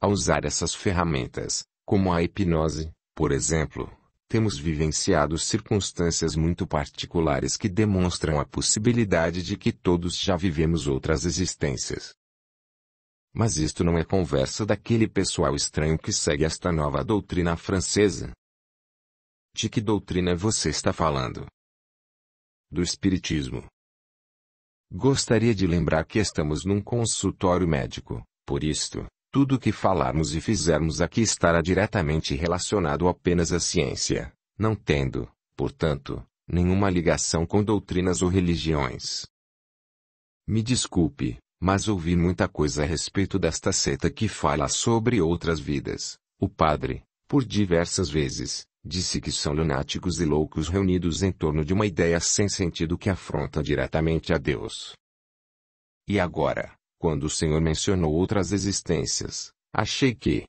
Ao usar essas ferramentas, como a hipnose, por exemplo, temos vivenciado circunstâncias muito particulares que demonstram a possibilidade de que todos já vivemos outras existências. Mas isto não é conversa daquele pessoal estranho que segue esta nova doutrina francesa. De que doutrina você está falando? Do Espiritismo. Gostaria de lembrar que estamos num consultório médico, por isto, tudo o que falarmos e fizermos aqui estará diretamente relacionado apenas à ciência, não tendo, portanto, nenhuma ligação com doutrinas ou religiões. Me desculpe, mas ouvi muita coisa a respeito desta seta que fala sobre outras vidas. O padre, por diversas vezes, disse que são lunáticos e loucos reunidos em torno de uma ideia sem sentido que afronta diretamente a Deus. E agora, quando o Senhor mencionou outras existências, achei que.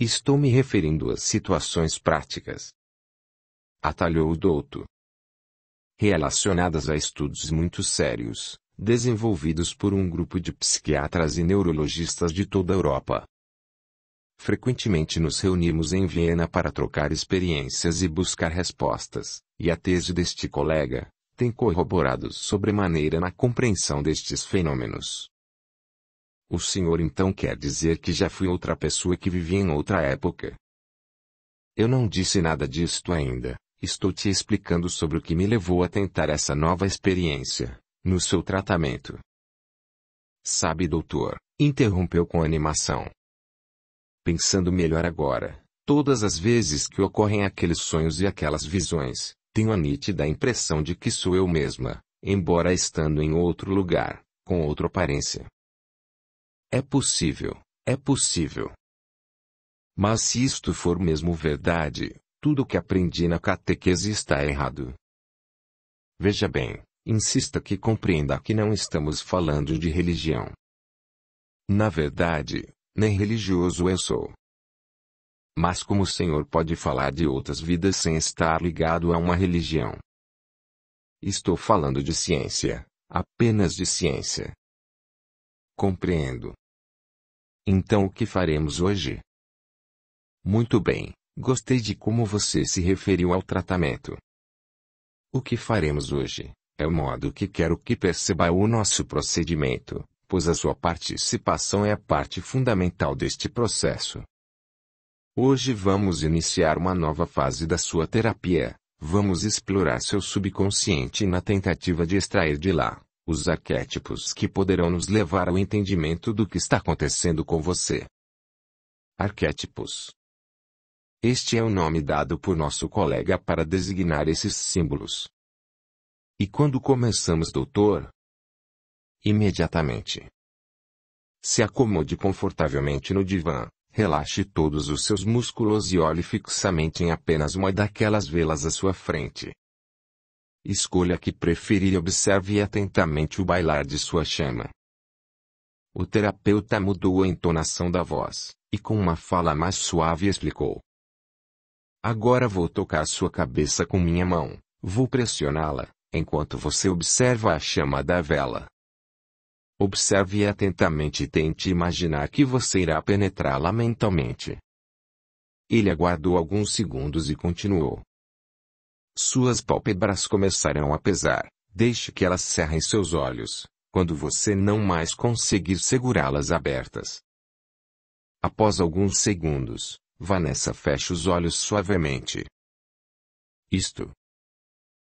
Estou me referindo às situações práticas. Atalhou o douto. Relacionadas a estudos muito sérios, desenvolvidos por um grupo de psiquiatras e neurologistas de toda a Europa. Frequentemente nos reunimos em Viena para trocar experiências e buscar respostas, e a tese deste colega, tem corroborado sobremaneira na compreensão destes fenômenos. O senhor então quer dizer que já fui outra pessoa que vivia em outra época? Eu não disse nada disto ainda, estou te explicando sobre o que me levou a tentar essa nova experiência, no seu tratamento. Sabe, doutor, interrompeu com animação. Pensando melhor agora, todas as vezes que ocorrem aqueles sonhos e aquelas visões, tenho a nítida impressão de que sou eu mesma, embora estando em outro lugar, com outra aparência. É possível, é possível. Mas se isto for mesmo verdade, tudo o que aprendi na catequese está errado. Veja bem, insista que compreenda que não estamos falando de religião. Na verdade, nem religioso eu sou, mas como o Senhor pode falar de outras vidas sem estar ligado a uma religião? Estou falando de ciência, apenas de ciência. Compreendo. Então o que faremos hoje? Muito bem, gostei de como você se referiu ao tratamento. O que faremos hoje é o modo que quero que perceba o nosso procedimento, pois a sua participação é a parte fundamental deste processo. Hoje vamos iniciar uma nova fase da sua terapia. Vamos explorar seu subconsciente na tentativa de extrair de lá os arquétipos que poderão nos levar ao entendimento do que está acontecendo com você. Arquétipos. Este é o nome dado por nosso colega para designar esses símbolos. E quando começamos, doutor? Imediatamente. Se acomode confortavelmente no divã, Relaxe todos os seus músculos e olhe fixamente em apenas uma daquelas velas à sua frente. Escolha que preferir e observe atentamente o bailar de sua chama. O terapeuta mudou a entonação da voz, e com uma fala mais suave explicou. Agora vou tocar sua cabeça com minha mão, vou pressioná-la, enquanto você observa a chama da vela. Observe atentamente e tente imaginar que você irá penetrá-la mentalmente. Ele aguardou alguns segundos e continuou. Suas pálpebras começarão a pesar. Deixe que elas cerrem seus olhos, quando você não mais conseguir segurá-las abertas. Após alguns segundos, Vanessa fecha os olhos suavemente. Isto.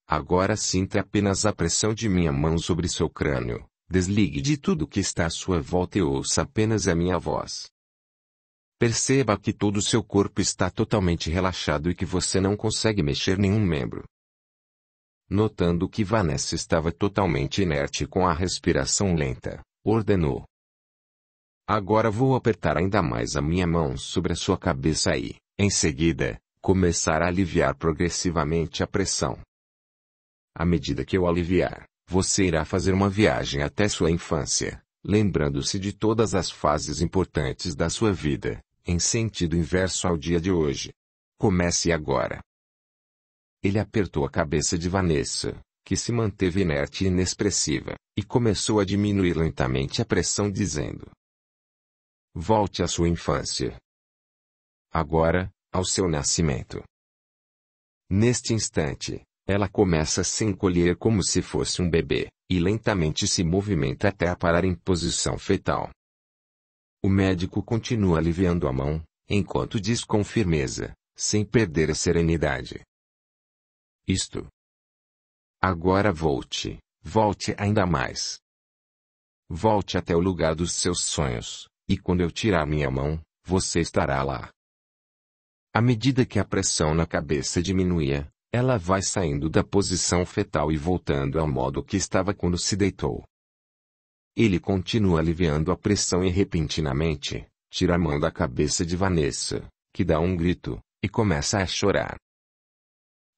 Agora sinta apenas a pressão de minha mão sobre seu crânio, Desligue de tudo que está à sua volta e ouça apenas a minha voz. Perceba que todo o seu corpo está totalmente relaxado e que você não consegue mexer nenhum membro. Notando que Vanessa estava totalmente inerte com a respiração lenta, ordenou. Agora vou apertar ainda mais a minha mão sobre a sua cabeça e, em seguida, começar a aliviar progressivamente a pressão. À medida que eu aliviar, você irá fazer uma viagem até sua infância, lembrando-se de todas as fases importantes da sua vida, em sentido inverso ao dia de hoje. Comece agora. Ele apertou a cabeça de Vanessa, que se manteve inerte e inexpressiva, e começou a diminuir lentamente a pressão, dizendo: Volte à sua infância. Agora, ao seu nascimento. Neste instante, ela começa a se encolher como se fosse um bebê, e lentamente se movimenta até parar em posição fetal. O médico continua aliviando a mão, enquanto diz com firmeza, sem perder a serenidade. Isto. Agora volte, volte ainda mais. Volte até o lugar dos seus sonhos, e quando eu tirar minha mão, você estará lá. À medida que a pressão na cabeça diminuía, ela vai saindo da posição fetal e voltando ao modo que estava quando se deitou. Ele continua aliviando a pressão e repentinamente, tira a mão da cabeça de Vanessa, que dá um grito, e começa a chorar.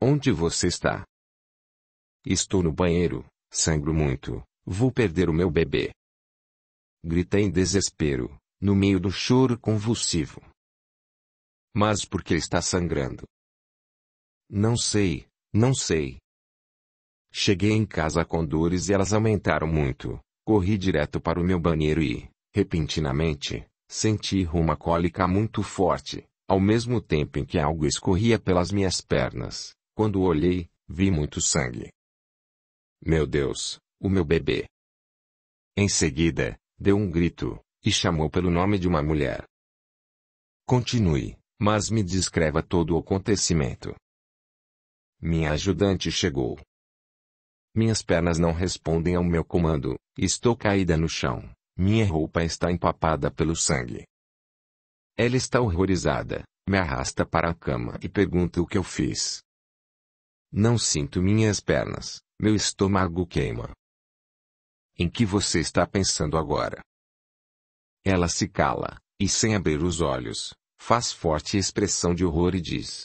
Onde você está? Estou no banheiro, sangro muito, vou perder o meu bebê. Grita em desespero, no meio do choro convulsivo. Mas por que está sangrando? Não sei, não sei. Cheguei em casa com dores e elas aumentaram muito. Corri direto para o meu banheiro e, repentinamente, senti uma cólica muito forte, ao mesmo tempo em que algo escorria pelas minhas pernas. Quando olhei, vi muito sangue. Meu Deus, o meu bebê. Em seguida, deu um grito, e chamou pelo nome de uma mulher. Continue, mas me descreva todo o acontecimento. Minha ajudante chegou. Minhas pernas não respondem ao meu comando, estou caída no chão, minha roupa está empapada pelo sangue. Ela está horrorizada, me arrasta para a cama e pergunta o que eu fiz. Não sinto minhas pernas, meu estômago queima. Em que você está pensando agora? Ela se cala, e sem abrir os olhos, faz forte expressão de horror e diz: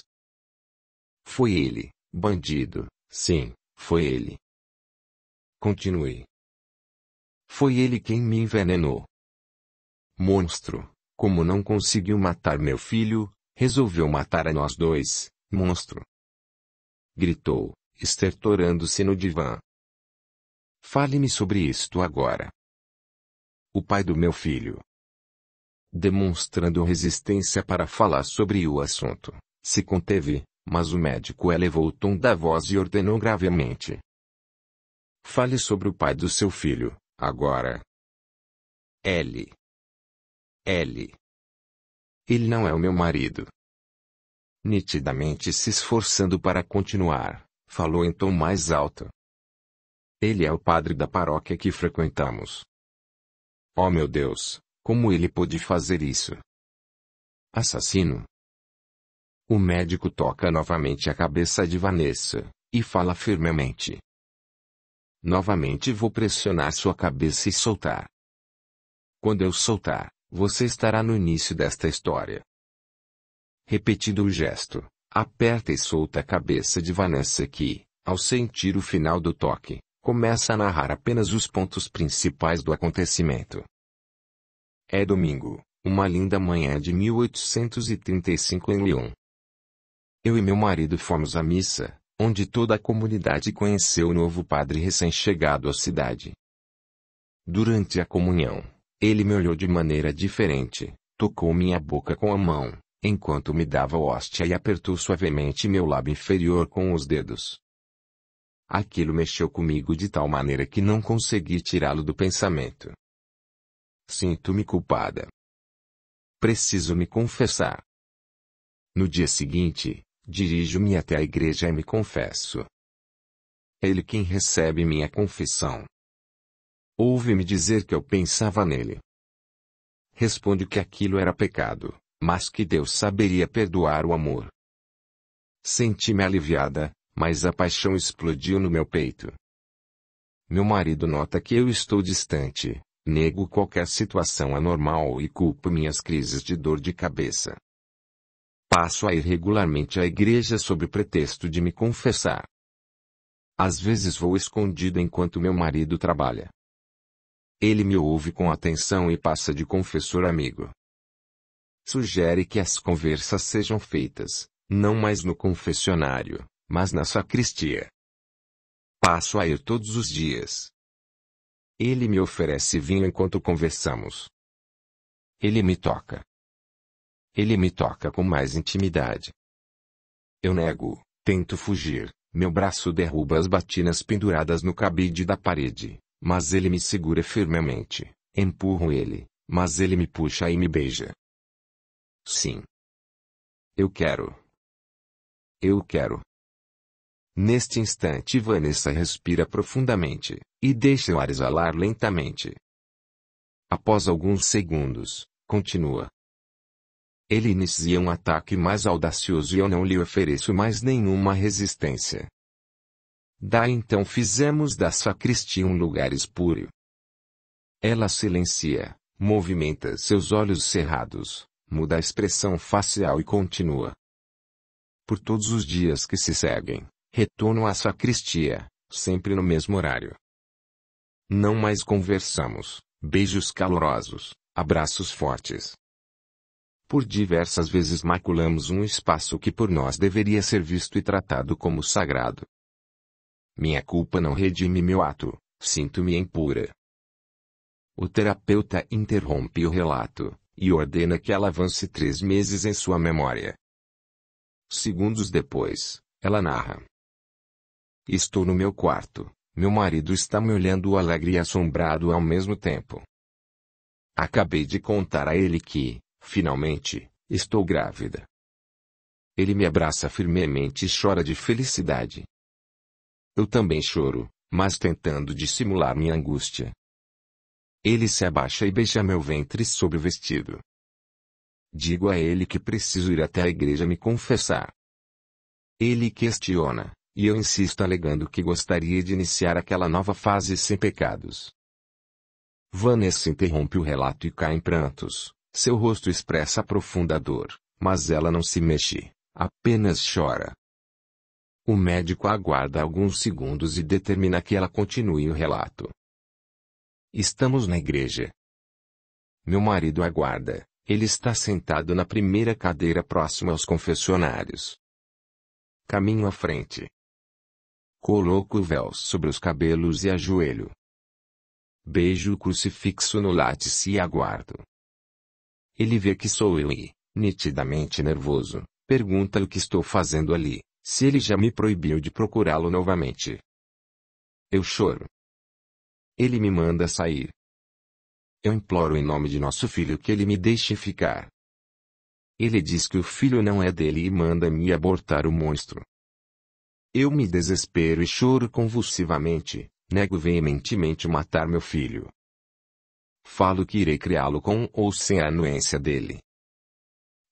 Foi ele. Bandido, sim, foi ele. Continue. Foi ele quem me envenenou. Monstro, como não conseguiu matar meu filho, resolveu matar a nós dois, monstro. Gritou, estertorando-se no divã. Fale-me sobre isto agora. O pai do meu filho. Demonstrando resistência para falar sobre o assunto, se conteve, mas o médico elevou o tom da voz e ordenou gravemente. Fale sobre o pai do seu filho, agora. L. L. Ele não é o meu marido. Nitidamente se esforçando para continuar, falou em tom mais alto. Ele é o padre da paróquia que frequentamos. Oh meu Deus, como ele pôde fazer isso? Assassino? O médico toca novamente a cabeça de Vanessa e fala firmemente. Novamente vou pressionar sua cabeça e soltar. Quando eu soltar, você estará no início desta história. Repetido o gesto, aperta e solta a cabeça de Vanessa que, ao sentir o final do toque, começa a narrar apenas os pontos principais do acontecimento. É domingo, uma linda manhã de 1835 em Lyon. Eu e meu marido fomos à missa, onde toda a comunidade conheceu o novo padre recém-chegado à cidade. Durante a comunhão, ele me olhou de maneira diferente, tocou minha boca com a mão, enquanto me dava hóstia e apertou suavemente meu lábio inferior com os dedos. Aquilo mexeu comigo de tal maneira que não consegui tirá-lo do pensamento. Sinto-me culpada. Preciso me confessar. No dia seguinte, Dirijo-me até a igreja e me confesso. Ele quem recebe minha confissão. Ouve-me dizer que eu pensava nele. Responde que aquilo era pecado, mas que Deus saberia perdoar o amor. Senti-me aliviada, mas a paixão explodiu no meu peito. Meu marido nota que eu estou distante, nego qualquer situação anormal e culpo minhas crises de dor de cabeça. Passo a ir regularmente à igreja sob pretexto de me confessar. Às vezes vou escondido enquanto meu marido trabalha. Ele me ouve com atenção e passa de confessor amigo. Sugere que as conversas sejam feitas, não mais no confessionário, mas na sacristia. Passo a ir todos os dias. Ele me oferece vinho enquanto conversamos. Ele me toca. Ele me toca com mais intimidade. Eu nego, tento fugir, meu braço derruba as batinas penduradas no cabide da parede, mas ele me segura firmemente. Empurro ele, mas ele me puxa e me beija. Sim. Eu quero. Eu quero. Neste instante, Vanessa respira profundamente e deixa o ar exalar lentamente. Após alguns segundos, continua. Ele inicia um ataque mais audacioso e eu não lhe ofereço mais nenhuma resistência. Daí então fizemos da sacristia um lugar espúrio. Ela silencia, movimenta seus olhos cerrados, muda a expressão facial e continua. Por todos os dias que se seguem, retorno à sacristia, sempre no mesmo horário. Não mais conversamos, beijos calorosos, abraços fortes. Por diversas vezes maculamos um espaço que por nós deveria ser visto e tratado como sagrado. Minha culpa não redime meu ato, sinto-me impura. O terapeuta interrompe o relato e ordena que ela avance três meses em sua memória. Segundos depois, ela narra. Estou no meu quarto. Meu marido está me olhando alegre e assombrado ao mesmo tempo. Acabei de contar a ele que, Finalmente, estou grávida. Ele me abraça firmemente e chora de felicidade. Eu também choro, mas tentando dissimular minha angústia. Ele se abaixa e beija meu ventre sob o vestido. Digo a ele que preciso ir até a igreja me confessar. Ele questiona, e eu insisto alegando que gostaria de iniciar aquela nova fase sem pecados. Vanessa interrompe o relato e cai em prantos, seu rosto expressa profunda dor, mas ela não se mexe, apenas chora. O médico aguarda alguns segundos e determina que ela continue o relato. Estamos na igreja. Meu marido aguarda. Ele está sentado na primeira cadeira próxima aos confessionários. Caminho à frente. Coloco o véu sobre os cabelos e ajoelho. Beijo o crucifixo no látice e aguardo. Ele vê que sou eu e, nitidamente nervoso, pergunta o que estou fazendo ali, se ele já me proibiu de procurá-lo novamente. Eu choro. Ele me manda sair. Eu imploro em nome de nosso filho que ele me deixe ficar. Ele diz que o filho não é dele e manda-me abortar o monstro. Eu me desespero e choro convulsivamente, nego veementemente matar meu filho, Falo que irei criá-lo com ou sem a anuência dele.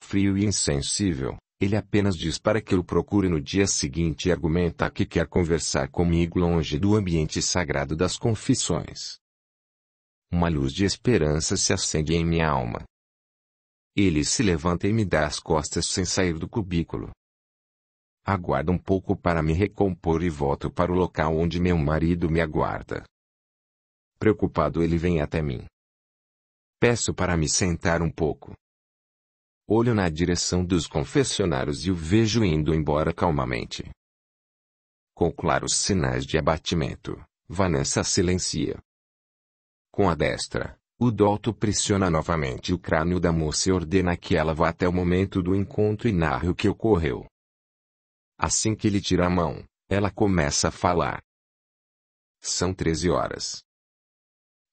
Frio e insensível, ele apenas diz para que o procure no dia seguinte e argumenta que quer conversar comigo longe do ambiente sagrado das confissões. Uma luz de esperança se acende em minha alma. Ele se levanta e me dá as costas sem sair do cubículo. Aguardo um pouco para me recompor e volto para o local onde meu marido me aguarda. Preocupado, ele vem até mim peço para me sentar um pouco. Olho na direção dos confessionários e o vejo indo embora calmamente. Com claros sinais de abatimento, Vanessa silencia. Com a destra, o doto pressiona novamente o crânio da moça e ordena que ela vá até o momento do encontro e narre o que ocorreu. Assim que ele tira a mão, ela começa a falar. São 13 horas.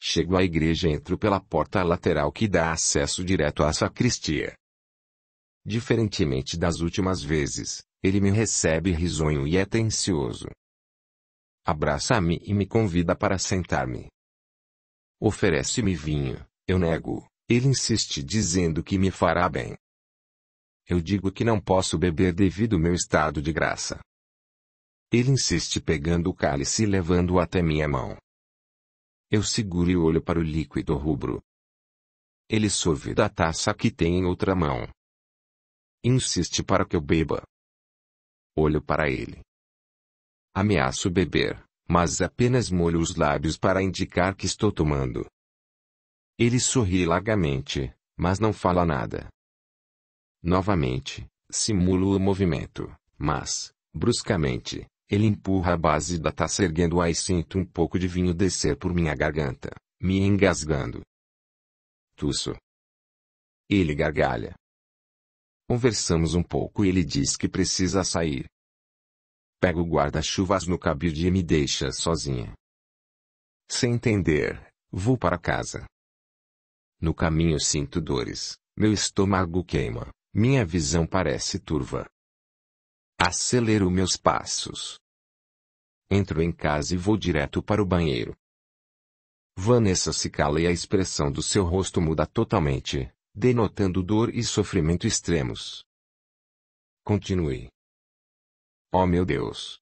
Chego à igreja e entro pela porta lateral que dá acesso direto à sacristia. Diferentemente das últimas vezes, ele me recebe risonho e atencioso. Abraça-me e me convida para sentar-me. Oferece-me vinho, eu nego, ele insiste dizendo que me fará bem. Eu digo que não posso beber devido ao meu estado de graça. Ele insiste pegando o cálice e levando-o até minha mão. Eu seguro e olho para o líquido rubro. Ele sorve da taça que tem em outra mão. Insiste para que eu beba. Olho para ele. Ameaço beber, mas apenas molho os lábios para indicar que estou tomando. Ele sorri largamente, mas não fala nada. Novamente, simulo o movimento, mas, bruscamente, ele empurra a base da taça erguendo-a e sinto um pouco de vinho descer por minha garganta, me engasgando. Tusso. Ele gargalha. Conversamos um pouco e ele diz que precisa sair. Pego guarda-chuvas no cabide e me deixa sozinha. Sem entender, vou para casa. No caminho sinto dores, meu estômago queima, minha visão parece turva, Acelero meus passos. Entro em casa e vou direto para o banheiro. Vanessa se cala e a expressão do seu rosto muda totalmente, denotando dor e sofrimento extremos. Continue. Oh meu Deus!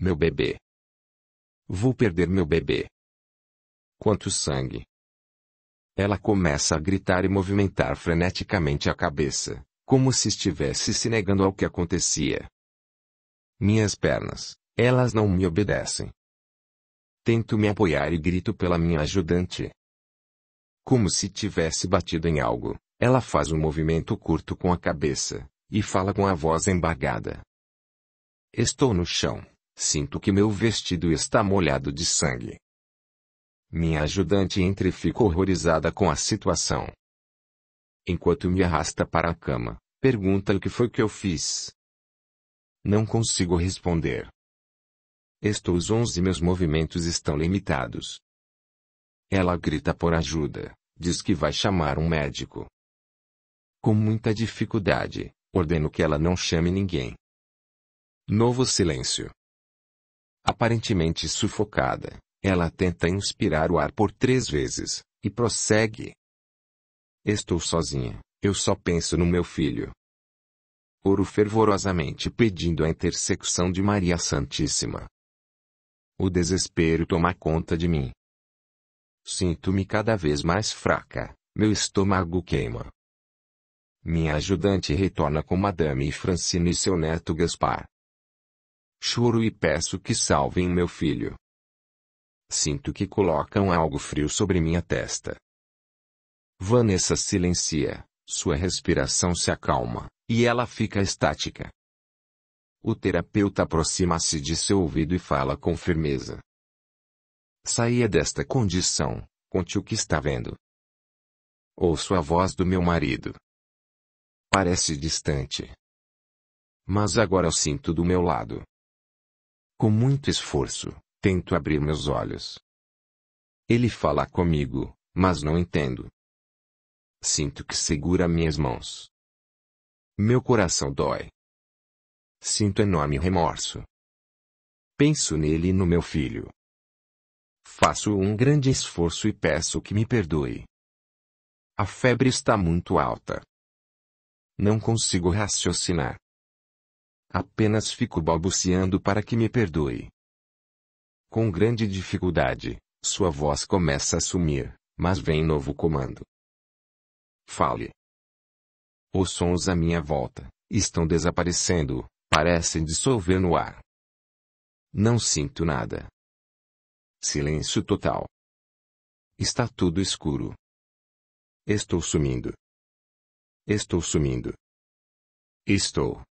Meu bebê! Vou perder meu bebê! Quanto sangue! Ela começa a gritar e movimentar freneticamente a cabeça, como se estivesse se negando ao que acontecia. Minhas pernas, elas não me obedecem. Tento me apoiar e grito pela minha ajudante. Como se tivesse batido em algo, ela faz um movimento curto com a cabeça, e fala com a voz embargada. Estou no chão, sinto que meu vestido está molhado de sangue. Minha ajudante e fica horrorizada com a situação enquanto me arrasta para a cama, pergunta o que foi que eu fiz. Não consigo responder. Estou zonzo e meus movimentos estão limitados. Ela grita por ajuda, diz que vai chamar um médico. Com muita dificuldade, ordeno que ela não chame ninguém. Novo silêncio. Aparentemente sufocada, ela tenta inspirar o ar por três vezes, e prossegue. Estou sozinha. Eu só penso no meu filho. Oro fervorosamente pedindo a intersecção de Maria Santíssima. O desespero toma conta de mim. Sinto-me cada vez mais fraca, meu estômago queima. Minha ajudante retorna com Madame Francine e seu neto Gaspar. Choro e peço que salvem meu filho. Sinto que colocam algo frio sobre minha testa. Vanessa silencia, sua respiração se acalma, e ela fica estática. O terapeuta aproxima-se de seu ouvido e fala com firmeza. Saia desta condição, conte o que está vendo. Ouço a voz do meu marido. Parece distante. Mas agora eu sinto do meu lado. Com muito esforço, tento abrir meus olhos. Ele fala comigo, mas não entendo. Sinto que segura minhas mãos. Meu coração dói. Sinto enorme remorso. Penso nele e no meu filho. Faço um grande esforço e peço que me perdoe. A febre está muito alta. Não consigo raciocinar. Apenas fico balbuciando para que me perdoe. Com grande dificuldade, sua voz começa a sumir, mas vem novo comando. Fale. Os sons à minha volta estão desaparecendo, parecem dissolver no ar. Não sinto nada. Silêncio total. Está tudo escuro. Estou sumindo. Estou sumindo. Estou.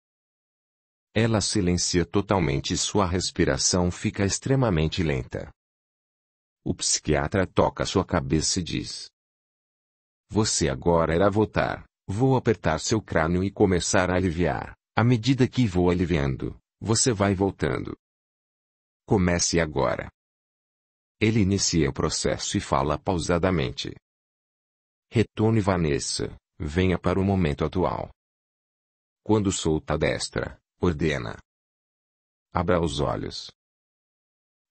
Ela silencia totalmente e sua respiração fica extremamente lenta. O psiquiatra toca sua cabeça e diz: você agora irá votar. Vou apertar seu crânio e começar a aliviar. À medida que vou aliviando, você vai voltando. Comece agora. Ele inicia o processo e fala pausadamente. Retorne Vanessa, venha para o momento atual. Quando solta a destra, ordena. Abra os olhos.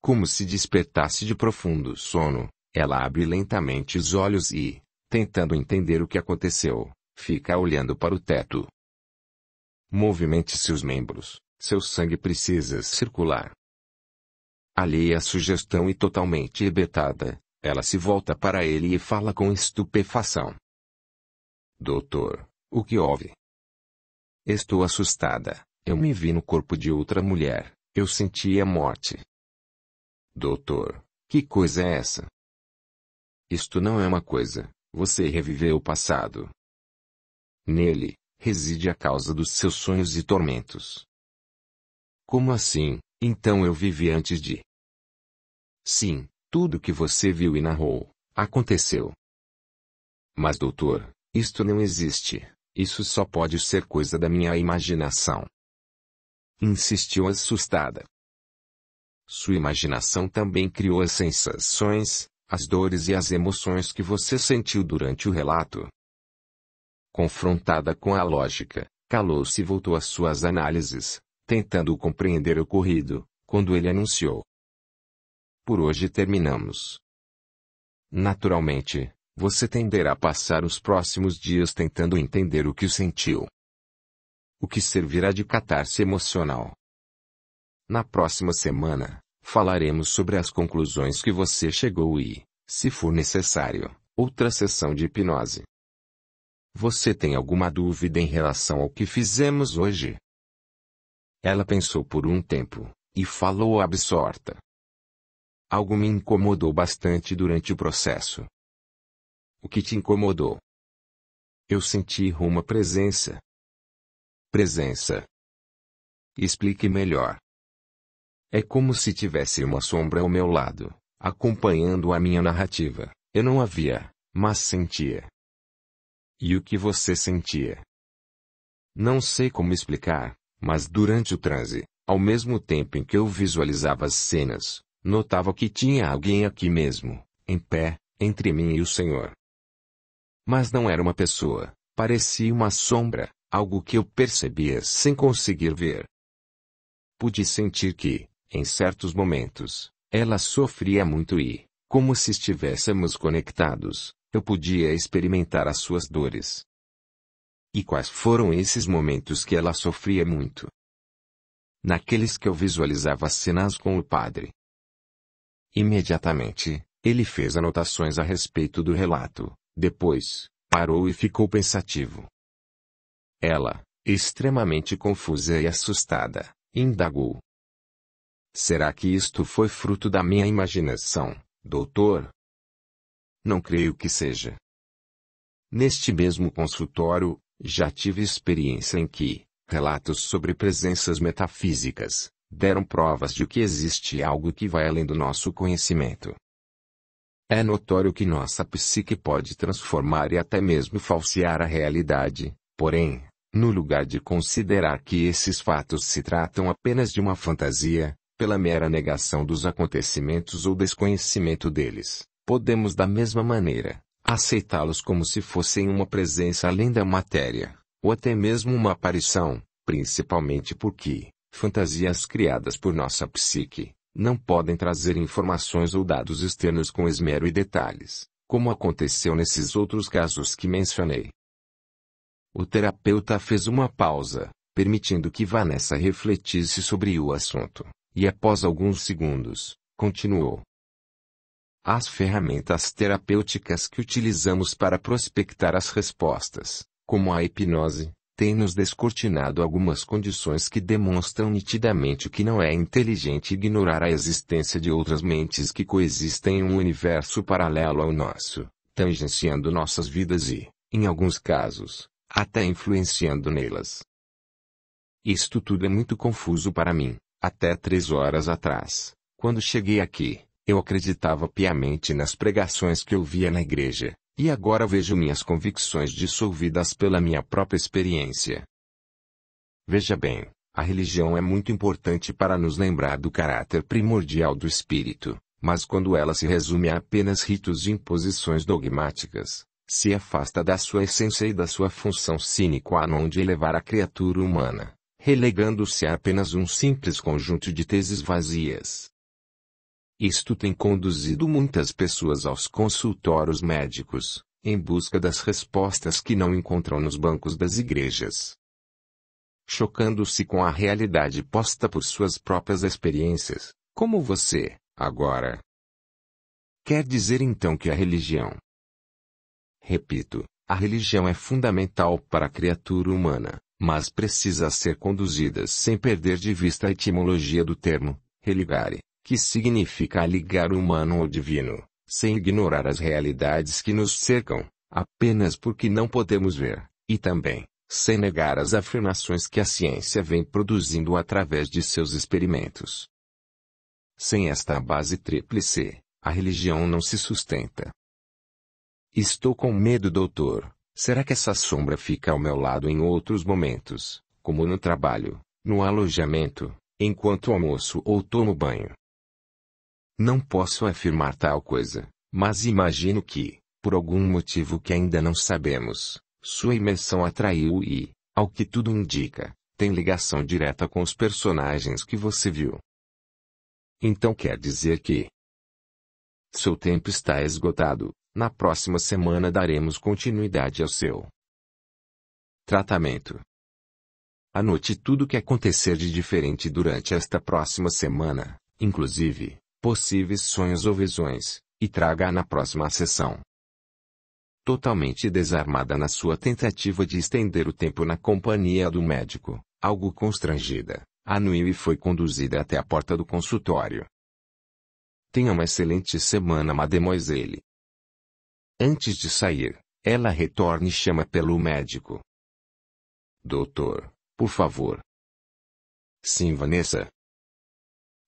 Como se despertasse de profundo sono, ela abre lentamente os olhos e, tentando entender o que aconteceu, fica olhando para o teto. Movimente seus membros, seu sangue precisa circular. Alheia é à sugestão e totalmente hebetada, ela se volta para ele e fala com estupefação. Doutor, o que houve? Estou assustada. Eu me vi no corpo de outra mulher. Eu senti a morte. Doutor, que coisa é essa? Isto não é uma coisa, você reviveu o passado. Nele, reside a causa dos seus sonhos e tormentos. Como assim, então eu vivi antes de? Sim, tudo que você viu e narrou, aconteceu. Mas doutor, isto não existe. Isso só pode ser coisa da minha imaginação. Insistiu assustada. Sua imaginação também criou as sensações, as dores e as emoções que você sentiu durante o relato. Confrontada com a lógica, calou-se e voltou às suas análises, tentando compreender o ocorrido, quando ele anunciou. Por hoje terminamos. Naturalmente, você tenderá a passar os próximos dias tentando entender o que sentiu. O que servirá de catarse emocional. Na próxima semana, falaremos sobre as conclusões que você chegou e, se for necessário, outra sessão de hipnose. Você tem alguma dúvida em relação ao que fizemos hoje? Ela pensou por um tempo, e falou absorta. Algo me incomodou bastante durante o processo. O que te incomodou? Eu senti uma presença. Presença. Explique melhor. É como se tivesse uma sombra ao meu lado, acompanhando a minha narrativa. Eu não a via, mas sentia. E o que você sentia? Não sei como explicar, mas durante o transe, ao mesmo tempo em que eu visualizava as cenas, notava que tinha alguém aqui mesmo, em pé, entre mim e o Senhor. Mas não era uma pessoa, parecia uma sombra, algo que eu percebia sem conseguir ver. Pude sentir que, em certos momentos, ela sofria muito e, como se estivéssemos conectados, eu podia experimentar as suas dores. E quais foram esses momentos que ela sofria muito? Naqueles que eu visualizava cenas com o padre. Imediatamente, ele fez anotações a respeito do relato, depois, parou e ficou pensativo. Ela, extremamente confusa e assustada, indagou: Será que isto foi fruto da minha imaginação, doutor? Não creio que seja. Neste mesmo consultório, já tive experiência em que, relatos sobre presenças metafísicas, deram provas de que existe algo que vai além do nosso conhecimento. É notório que nossa psique pode transformar e até mesmo falsear a realidade, porém, no lugar de considerar que esses fatos se tratam apenas de uma fantasia, pela mera negação dos acontecimentos ou desconhecimento deles, podemos da mesma maneira aceitá-los como se fossem uma presença além da matéria, ou até mesmo uma aparição, principalmente porque fantasias criadas por nossa psique não podem trazer informações ou dados externos com esmero e detalhes, como aconteceu nesses outros casos que mencionei. O terapeuta fez uma pausa, permitindo que Vanessa refletisse sobre o assunto, e após alguns segundos, continuou. As ferramentas terapêuticas que utilizamos para prospectar as respostas, como a hipnose, têm nos descortinado algumas condições que demonstram nitidamente que não é inteligente ignorar a existência de outras mentes que coexistem em um universo paralelo ao nosso, tangenciando nossas vidas e, em alguns casos, até influenciando nelas. Isto tudo é muito confuso para mim, até três horas atrás, quando cheguei aqui, eu acreditava piamente nas pregações que ouvia na igreja, e agora vejo minhas convicções dissolvidas pela minha própria experiência. Veja bem, a religião é muito importante para nos lembrar do caráter primordial do espírito, mas quando ela se resume a apenas ritos e imposições dogmáticas, se afasta da sua essência e da sua função sine qua non de elevar a criatura humana relegando-se a apenas um simples conjunto de teses vazias. Isto tem conduzido muitas pessoas aos consultórios médicos, em busca das respostas que não encontram nos bancos das igrejas. Chocando-se com a realidade posta por suas próprias experiências, como você, agora. Quer dizer então que a religião. Repito, a religião é fundamental para a criatura humana mas precisa ser conduzidas sem perder de vista a etimologia do termo, religare, que significa ligar o humano ao divino, sem ignorar as realidades que nos cercam, apenas porque não podemos ver, e também, sem negar as afirmações que a ciência vem produzindo através de seus experimentos. Sem esta base tríplice, a religião não se sustenta. Estou com medo, doutor, Será que essa sombra fica ao meu lado em outros momentos, como no trabalho, no alojamento, enquanto almoço ou tomo banho? Não posso afirmar tal coisa, mas imagino que, por algum motivo que ainda não sabemos, sua imersão atraiu e, ao que tudo indica, tem ligação direta com os personagens que você viu. Então quer dizer que seu tempo está esgotado, na próxima semana daremos continuidade ao seu tratamento. Anote tudo o que acontecer de diferente durante esta próxima semana, inclusive possíveis sonhos ou visões, e traga na próxima sessão. Totalmente desarmada na sua tentativa de estender o tempo na companhia do médico, algo constrangida, anuiu e foi conduzida até a porta do consultório. Tenha uma excelente semana, mademoiselle. Antes de sair, ela retorna e chama pelo médico. Doutor, por favor. Sim, Vanessa.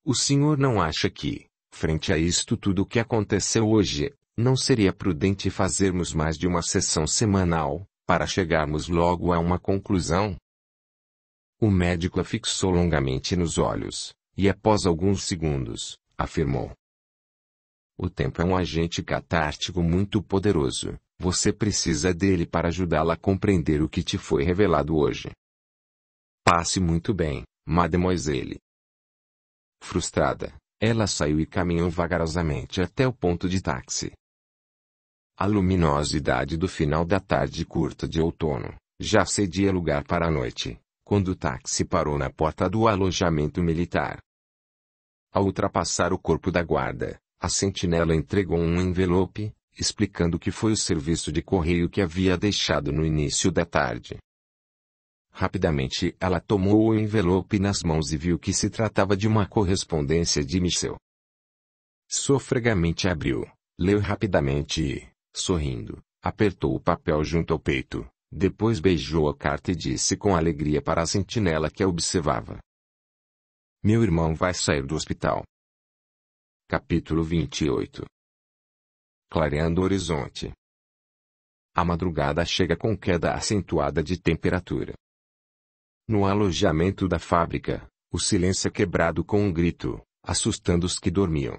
O senhor não acha que, frente a isto tudo o que aconteceu hoje, não seria prudente fazermos mais de uma sessão semanal, para chegarmos logo a uma conclusão? O médico a fixou longamente nos olhos, e após alguns segundos, afirmou. O tempo é um agente catártico muito poderoso. Você precisa dele para ajudá-la a compreender o que te foi revelado hoje. Passe muito bem, mademoiselle. Frustrada, ela saiu e caminhou vagarosamente até o ponto de táxi. A luminosidade do final da tarde curta de outono já cedia lugar para a noite, quando o táxi parou na porta do alojamento militar. Ao ultrapassar o corpo da guarda, a sentinela entregou um envelope, explicando que foi o serviço de correio que havia deixado no início da tarde. Rapidamente ela tomou o envelope nas mãos e viu que se tratava de uma correspondência de Michel. Sofregamente abriu, leu rapidamente e, sorrindo, apertou o papel junto ao peito, depois beijou a carta e disse com alegria para a sentinela que a observava: Meu irmão vai sair do hospital. Capítulo 28 Clareando o horizonte. A madrugada chega com queda acentuada de temperatura. No alojamento da fábrica, o silêncio é quebrado com um grito, assustando os que dormiam.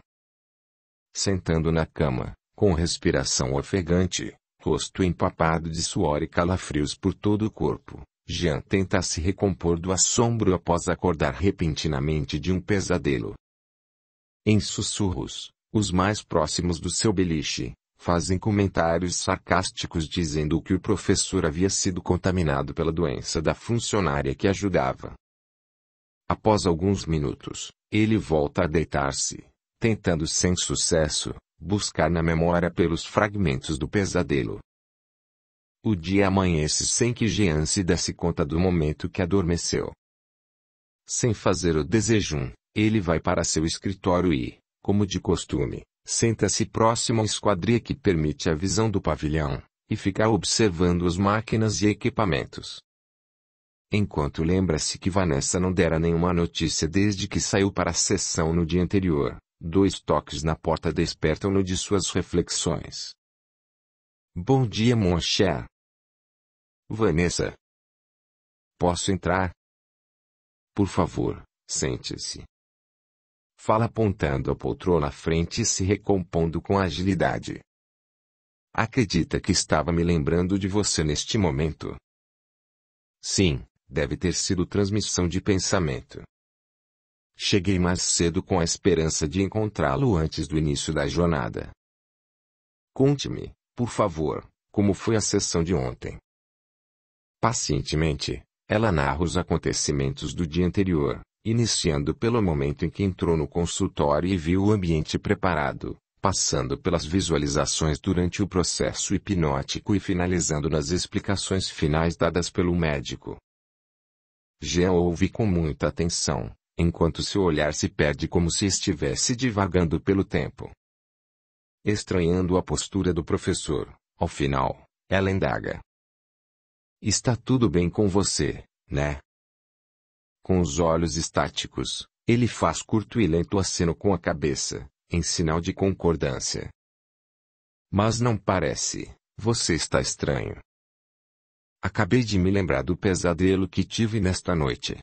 Sentando na cama, com respiração ofegante, rosto empapado de suor e calafrios por todo o corpo, Jean tenta se recompor do assombro após acordar repentinamente de um pesadelo. Em sussurros, os mais próximos do seu beliche, fazem comentários sarcásticos dizendo que o professor havia sido contaminado pela doença da funcionária que ajudava. Após alguns minutos, ele volta a deitar-se, tentando sem sucesso buscar na memória pelos fragmentos do pesadelo. O dia amanhece sem que Jean se desse conta do momento que adormeceu. Sem fazer o desejum, ele vai para seu escritório e, como de costume, senta-se próximo à esquadria que permite a visão do pavilhão, e fica observando as máquinas e equipamentos. Enquanto lembra-se que Vanessa não dera nenhuma notícia desde que saiu para a sessão no dia anterior, dois toques na porta despertam-no de suas reflexões. Bom dia, Moncher. Vanessa. Posso entrar? Por favor, sente-se. Fala apontando a poltrona à frente e se recompondo com agilidade. Acredita que estava me lembrando de você neste momento? Sim, deve ter sido transmissão de pensamento. Cheguei mais cedo com a esperança de encontrá-lo antes do início da jornada. Conte-me, por favor, como foi a sessão de ontem. Pacientemente, ela narra os acontecimentos do dia anterior, iniciando pelo momento em que entrou no consultório e viu o ambiente preparado, passando pelas visualizações durante o processo hipnótico e finalizando nas explicações finais dadas pelo médico. Jean ouve com muita atenção, enquanto seu olhar se perde como se estivesse divagando pelo tempo. Estranhando a postura do professor, ao final, ela indaga: Está tudo bem com você, né? Com os olhos estáticos, ele faz curto e lento aceno com a cabeça, em sinal de concordância. Mas não parece, você está estranho. Acabei de me lembrar do pesadelo que tive nesta noite.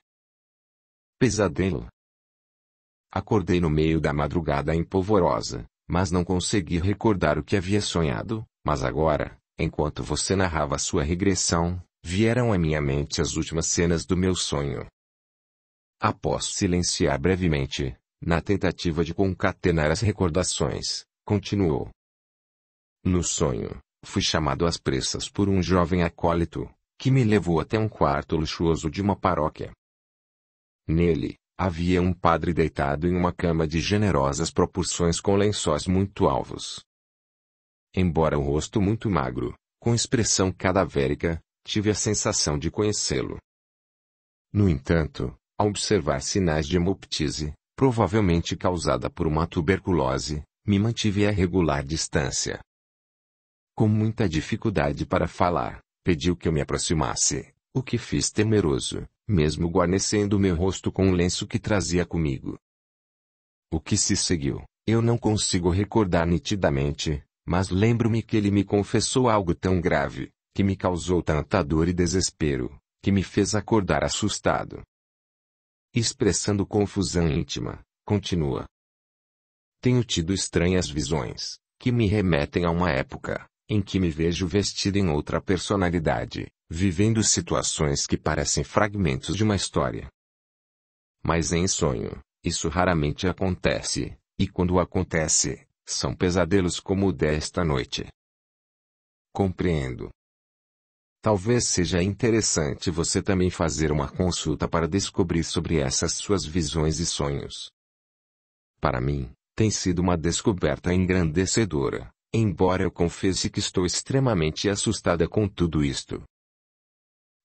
Pesadelo? Acordei no meio da madrugada polvorosa, mas não consegui recordar o que havia sonhado, mas agora, enquanto você narrava sua regressão, vieram à minha mente as últimas cenas do meu sonho. Após silenciar brevemente, na tentativa de concatenar as recordações, continuou. No sonho, fui chamado às pressas por um jovem acólito, que me levou até um quarto luxuoso de uma paróquia. Nele, havia um padre deitado em uma cama de generosas proporções com lençóis muito alvos. Embora o rosto muito magro, com expressão cadavérica, tive a sensação de conhecê-lo. No entanto, a observar sinais de hemoptise, provavelmente causada por uma tuberculose, me mantive a regular distância. Com muita dificuldade para falar, pediu que eu me aproximasse, o que fiz temeroso, mesmo guarnecendo meu rosto com o um lenço que trazia comigo. O que se seguiu, eu não consigo recordar nitidamente, mas lembro-me que ele me confessou algo tão grave, que me causou tanta dor e desespero, que me fez acordar assustado expressando confusão íntima, continua. Tenho tido estranhas visões, que me remetem a uma época, em que me vejo vestido em outra personalidade, vivendo situações que parecem fragmentos de uma história. Mas em sonho, isso raramente acontece, e quando acontece, são pesadelos como o desta noite. Compreendo. Talvez seja interessante você também fazer uma consulta para descobrir sobre essas suas visões e sonhos. Para mim, tem sido uma descoberta engrandecedora, embora eu confesse que estou extremamente assustada com tudo isto.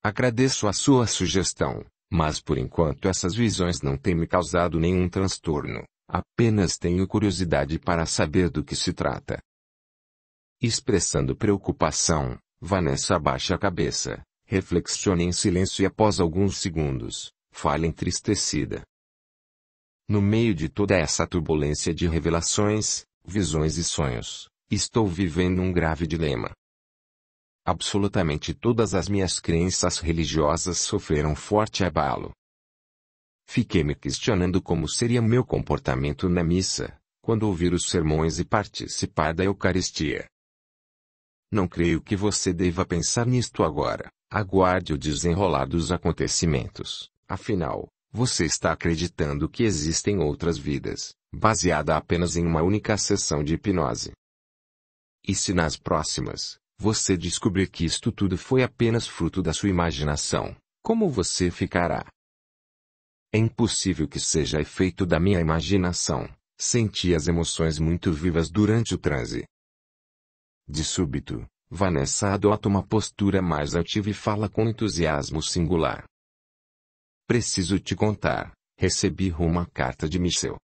Agradeço a sua sugestão, mas por enquanto essas visões não têm me causado nenhum transtorno, apenas tenho curiosidade para saber do que se trata. Expressando preocupação, Vanessa abaixa a cabeça, reflexiona em silêncio e após alguns segundos, fala entristecida. No meio de toda essa turbulência de revelações, visões e sonhos, estou vivendo um grave dilema. Absolutamente todas as minhas crenças religiosas sofreram forte abalo. Fiquei me questionando como seria meu comportamento na missa, quando ouvir os sermões e participar da Eucaristia. Não creio que você deva pensar nisto agora. Aguarde o desenrolar dos acontecimentos. Afinal, você está acreditando que existem outras vidas, baseada apenas em uma única sessão de hipnose. E se nas próximas, você descobrir que isto tudo foi apenas fruto da sua imaginação, como você ficará? É impossível que seja efeito da minha imaginação. Senti as emoções muito vivas durante o transe. De súbito, Vanessa adota uma postura mais ativa e fala com entusiasmo singular. Preciso te contar. Recebi uma carta de Michel.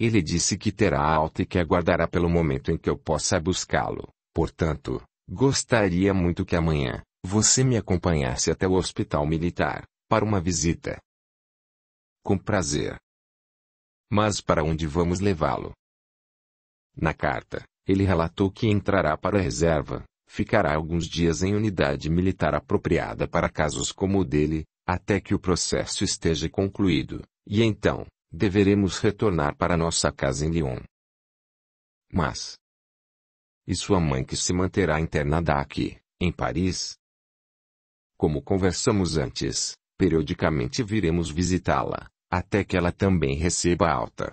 Ele disse que terá alta e que aguardará pelo momento em que eu possa buscá-lo. Portanto, gostaria muito que amanhã você me acompanhasse até o hospital militar para uma visita. Com prazer. Mas para onde vamos levá-lo? Na carta, ele relatou que entrará para a reserva, ficará alguns dias em unidade militar apropriada para casos como o dele, até que o processo esteja concluído, e então, deveremos retornar para nossa casa em Lyon. Mas. E sua mãe que se manterá internada aqui, em Paris? Como conversamos antes, periodicamente viremos visitá-la, até que ela também receba alta.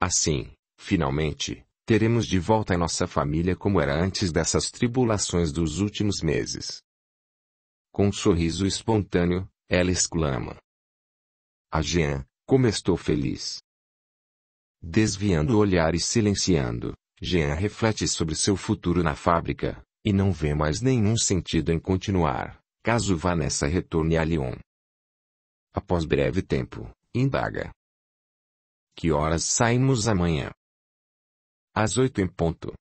Assim, finalmente, teremos de volta a nossa família como era antes dessas tribulações dos últimos meses. Com um sorriso espontâneo, ela exclama. A Jean, como estou feliz! Desviando o olhar e silenciando, Jean reflete sobre seu futuro na fábrica, e não vê mais nenhum sentido em continuar, caso Vanessa retorne a Lyon. Após breve tempo, indaga. Que horas saímos amanhã? Às oito em ponto.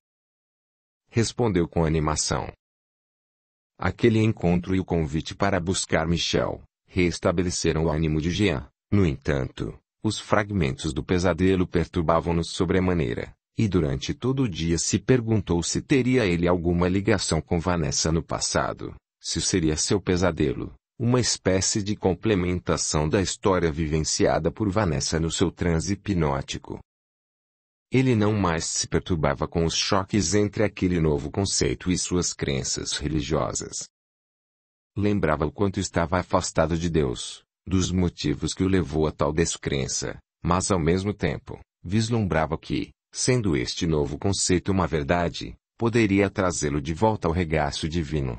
Respondeu com animação. Aquele encontro e o convite para buscar Michel restabeleceram o ânimo de Jean. No entanto, os fragmentos do pesadelo perturbavam-no sobremaneira, e durante todo o dia se perguntou se teria ele alguma ligação com Vanessa no passado, se seria seu pesadelo, uma espécie de complementação da história vivenciada por Vanessa no seu transe hipnótico. Ele não mais se perturbava com os choques entre aquele novo conceito e suas crenças religiosas. Lembrava o quanto estava afastado de Deus, dos motivos que o levou a tal descrença, mas ao mesmo tempo, vislumbrava que, sendo este novo conceito uma verdade, poderia trazê-lo de volta ao regaço divino.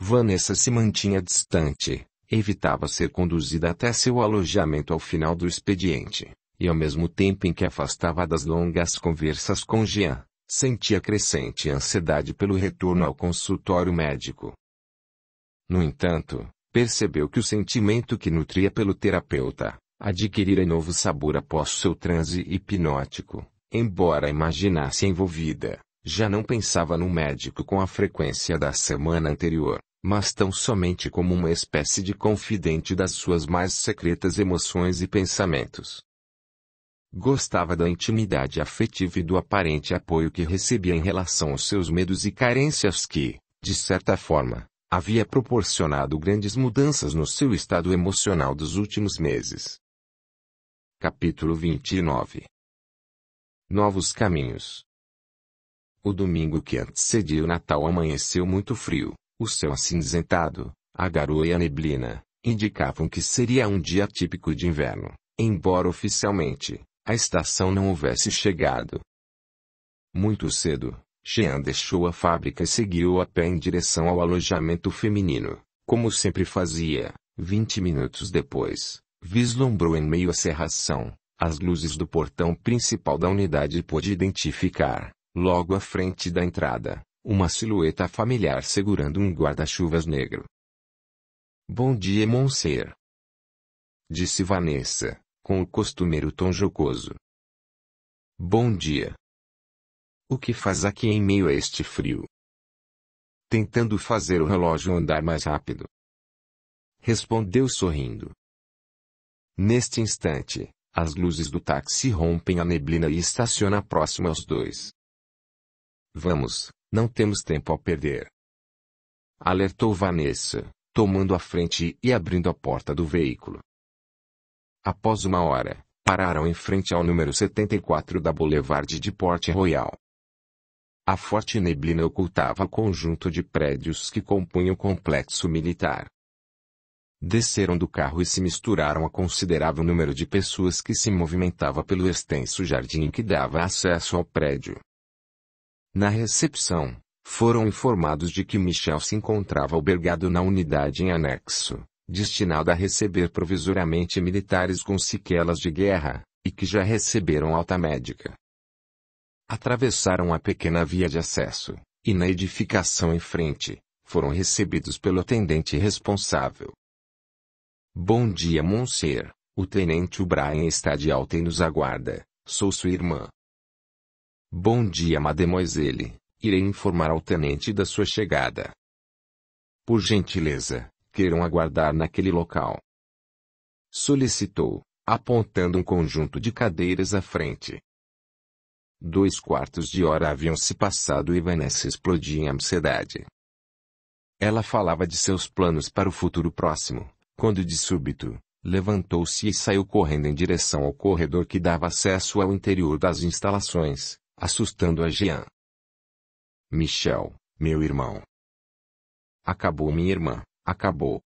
Vanessa se mantinha distante, evitava ser conduzida até seu alojamento ao final do expediente, e ao mesmo tempo em que afastava das longas conversas com Jean, sentia crescente ansiedade pelo retorno ao consultório médico. No entanto, percebeu que o sentimento que nutria pelo terapeuta adquirira novo sabor após seu transe hipnótico, embora imaginasse envolvida. Já não pensava no médico com a frequência da semana anterior, mas tão somente como uma espécie de confidente das suas mais secretas emoções e pensamentos. Gostava da intimidade afetiva e do aparente apoio que recebia em relação aos seus medos e carências que, de certa forma, havia proporcionado grandes mudanças no seu estado emocional dos últimos meses. Capítulo 29 Novos caminhos. O domingo que antecedia o Natal amanheceu muito frio, o céu acinzentado, a garoa e a neblina, indicavam que seria um dia típico de inverno, embora oficialmente, a estação não houvesse chegado. Muito cedo, Jean deixou a fábrica e seguiu a pé em direção ao alojamento feminino, como sempre fazia. Vinte minutos depois, vislumbrou em meio à cerração as luzes do portão principal da unidade e pôde identificar, logo à frente da entrada, uma silhueta familiar segurando um guarda-chuvas negro. Bom dia, Monser. Disse Vanessa, com o costumeiro tom jocoso. Bom dia. O que faz aqui em meio a este frio? Tentando fazer o relógio andar mais rápido. Respondeu sorrindo. Neste instante, as luzes do táxi rompem a neblina e estaciona próximo aos dois. Vamos, não temos tempo a perder. Alertou Vanessa, tomando a frente e abrindo a porta do veículo. Após uma hora, pararam em frente ao número 74 da Boulevard de Porte Royal. A forte neblina ocultava o conjunto de prédios que compunham o complexo militar. Desceram do carro e se misturaram a considerável número de pessoas que se movimentava pelo extenso jardim que dava acesso ao prédio. Na recepção, foram informados de que Michel se encontrava albergado na unidade em anexo, destinado a receber provisoriamente militares com sequelas de guerra, e que já receberam alta médica. Atravessaram a pequena via de acesso, e na edificação em frente, foram recebidos pelo atendente responsável. Bom dia, Monsieur. O tenente O'Brien está de alta e nos aguarda. Sou sua irmã. Bom dia, Mademoiselle. Irei informar ao tenente da sua chegada. Por gentileza, queiram aguardar naquele local. Solicitou, apontando um conjunto de cadeiras à frente. Dois quartos de hora haviam se passado e Vanessa explodia em ansiedade. Ela falava de seus planos para o futuro próximo, quando de súbito, levantou-se e saiu correndo em direção ao corredor que dava acesso ao interior das instalações, assustando a Jean. Michel, meu irmão. Acabou minha irmã. Acabou.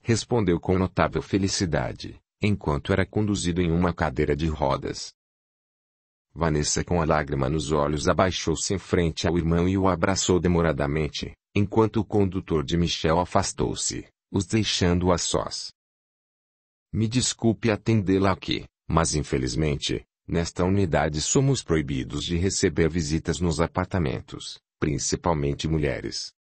Respondeu com notável felicidade, enquanto era conduzido em uma cadeira de rodas. Vanessa, com a lágrima nos olhos, abaixou-se em frente ao irmão e o abraçou demoradamente, enquanto o condutor de Michel afastou-se, os deixando a sós. Me desculpe atendê-la aqui, mas infelizmente, nesta unidade somos proibidos de receber visitas nos apartamentos, principalmente mulheres.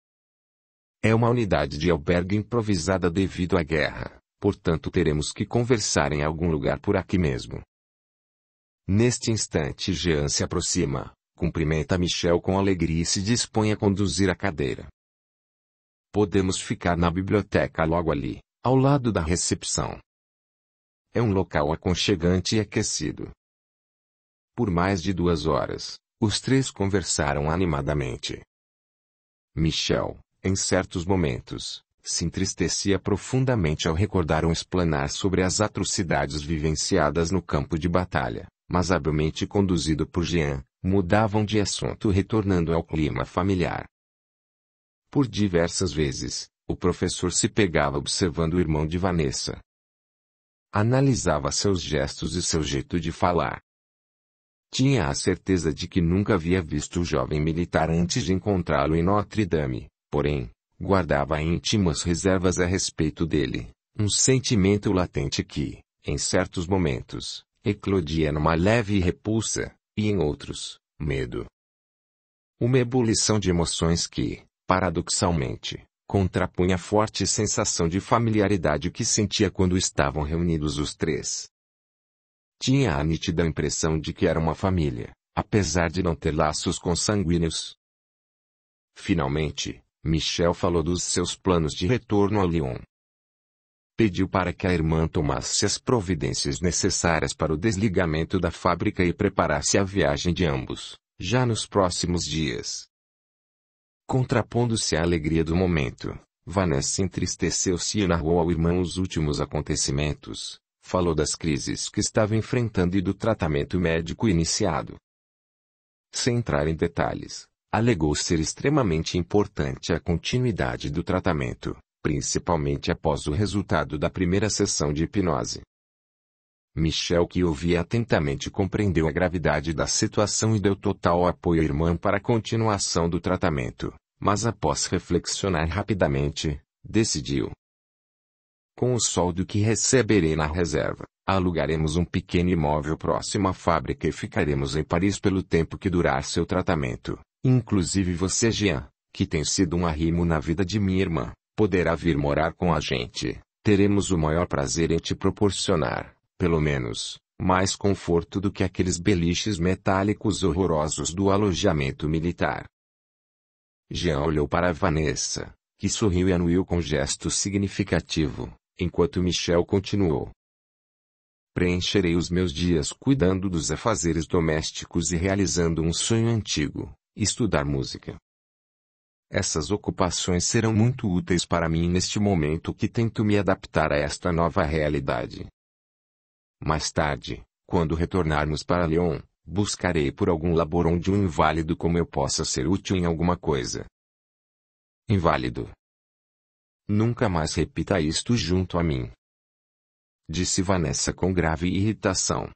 É uma unidade de albergue improvisada devido à guerra, portanto teremos que conversar em algum lugar por aqui mesmo. Neste instante Jean se aproxima, cumprimenta Michel com alegria e se dispõe a conduzir a cadeira. Podemos ficar na biblioteca logo ali, ao lado da recepção. É um local aconchegante e aquecido. Por mais de duas horas, os três conversaram animadamente. Michel, em certos momentos, se entristecia profundamente ao recordar um explanar sobre as atrocidades vivenciadas no campo de batalha, mas habilmente conduzido por Jean, mudavam de assunto retornando ao clima familiar. Por diversas vezes, o professor se pegava observando o irmão de Vanessa. Analisava seus gestos e seu jeito de falar. Tinha a certeza de que nunca havia visto o jovem militar antes de encontrá-lo em Notre Dame, porém, guardava íntimas reservas a respeito dele, um sentimento latente que, em certos momentos, eclodia numa leve repulsa, e em outros, medo. Uma ebulição de emoções que, paradoxalmente, contrapunha a forte sensação de familiaridade que sentia quando estavam reunidos os três. Tinha a nítida impressão de que era uma família, apesar de não ter laços consanguíneos. Finalmente, Michel falou dos seus planos de retorno a Lyon. Pediu para que a irmã tomasse as providências necessárias para o desligamento da fábrica e preparasse a viagem de ambos, já nos próximos dias. Contrapondo-se à alegria do momento, Vanessa entristeceu-se e narrou ao irmão os últimos acontecimentos, falou das crises que estava enfrentando e do tratamento médico iniciado. Sem entrar em detalhes, alegou ser extremamente importante a continuidade do tratamento, principalmente após o resultado da primeira sessão de hipnose. Michel, que ouvia atentamente, compreendeu a gravidade da situação e deu total apoio à irmã para a continuação do tratamento, mas após reflexionar rapidamente, decidiu. Com o soldo que receberei na reserva, alugaremos um pequeno imóvel próximo à fábrica e ficaremos em Paris pelo tempo que durar seu tratamento. Inclusive você, Jean, que tem sido um arrimo na vida de minha irmã, poderá vir morar com a gente. Teremos o maior prazer em te proporcionar, pelo menos, mais conforto do que aqueles beliches metálicos horrorosos do alojamento militar. Jean olhou para Vanessa, que sorriu e anuiu com gesto significativo, enquanto Michel continuou. Preencherei os meus dias cuidando dos afazeres domésticos e realizando um sonho antigo, estudar música. Essas ocupações serão muito úteis para mim neste momento que tento me adaptar a esta nova realidade. Mais tarde, quando retornarmos para Lyon, buscarei por algum labor onde um inválido como eu possa ser útil em alguma coisa. Inválido. Nunca mais repita isto junto a mim. Disse Vanessa com grave irritação.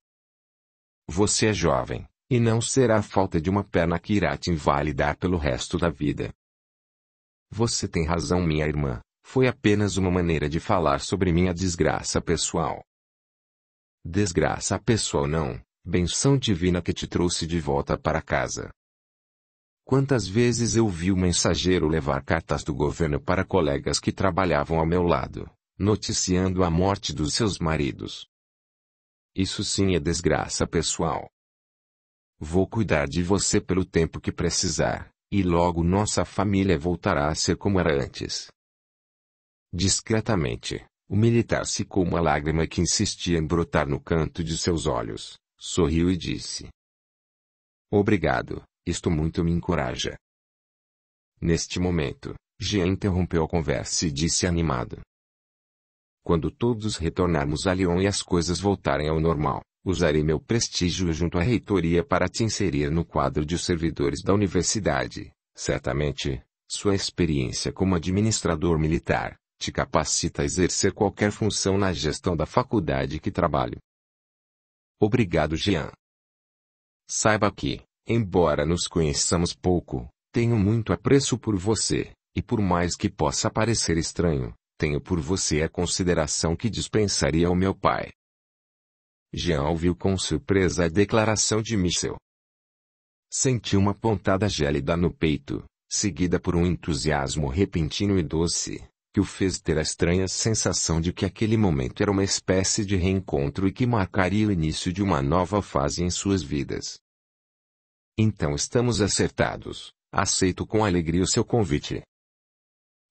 Você é jovem, e não será a falta de uma perna que irá te invalidar pelo resto da vida. Você tem razão, minha irmã. Foi apenas uma maneira de falar sobre minha desgraça pessoal. Desgraça pessoal não, benção divina que te trouxe de volta para casa. Quantas vezes eu vi o mensageiro levar cartas do governo para colegas que trabalhavam ao meu lado, noticiando a morte dos seus maridos. Isso sim é desgraça pessoal. Vou cuidar de você pelo tempo que precisar, e logo nossa família voltará a ser como era antes. Discretamente, o militar secou uma lágrima que insistia em brotar no canto de seus olhos, sorriu e disse: Obrigado, isto muito me encoraja. Neste momento, Jean interrompeu a conversa e disse animado: Quando todos retornarmos a Lyon e as coisas voltarem ao normal, Usarei meu prestígio junto à reitoria para te inserir no quadro de servidores da universidade. Certamente, sua experiência como administrador militar te capacita a exercer qualquer função na gestão da faculdade que trabalho. Obrigado, Jean. Saiba que, embora nos conheçamos pouco, tenho muito apreço por você, e por mais que possa parecer estranho, tenho por você a consideração que dispensaria ao meu pai. Jean ouviu com surpresa a declaração de Michel. Sentiu uma pontada gélida no peito, seguida por um entusiasmo repentino e doce, que o fez ter a estranha sensação de que aquele momento era uma espécie de reencontro e que marcaria o início de uma nova fase em suas vidas. Então estamos acertados. Aceito com alegria o seu convite.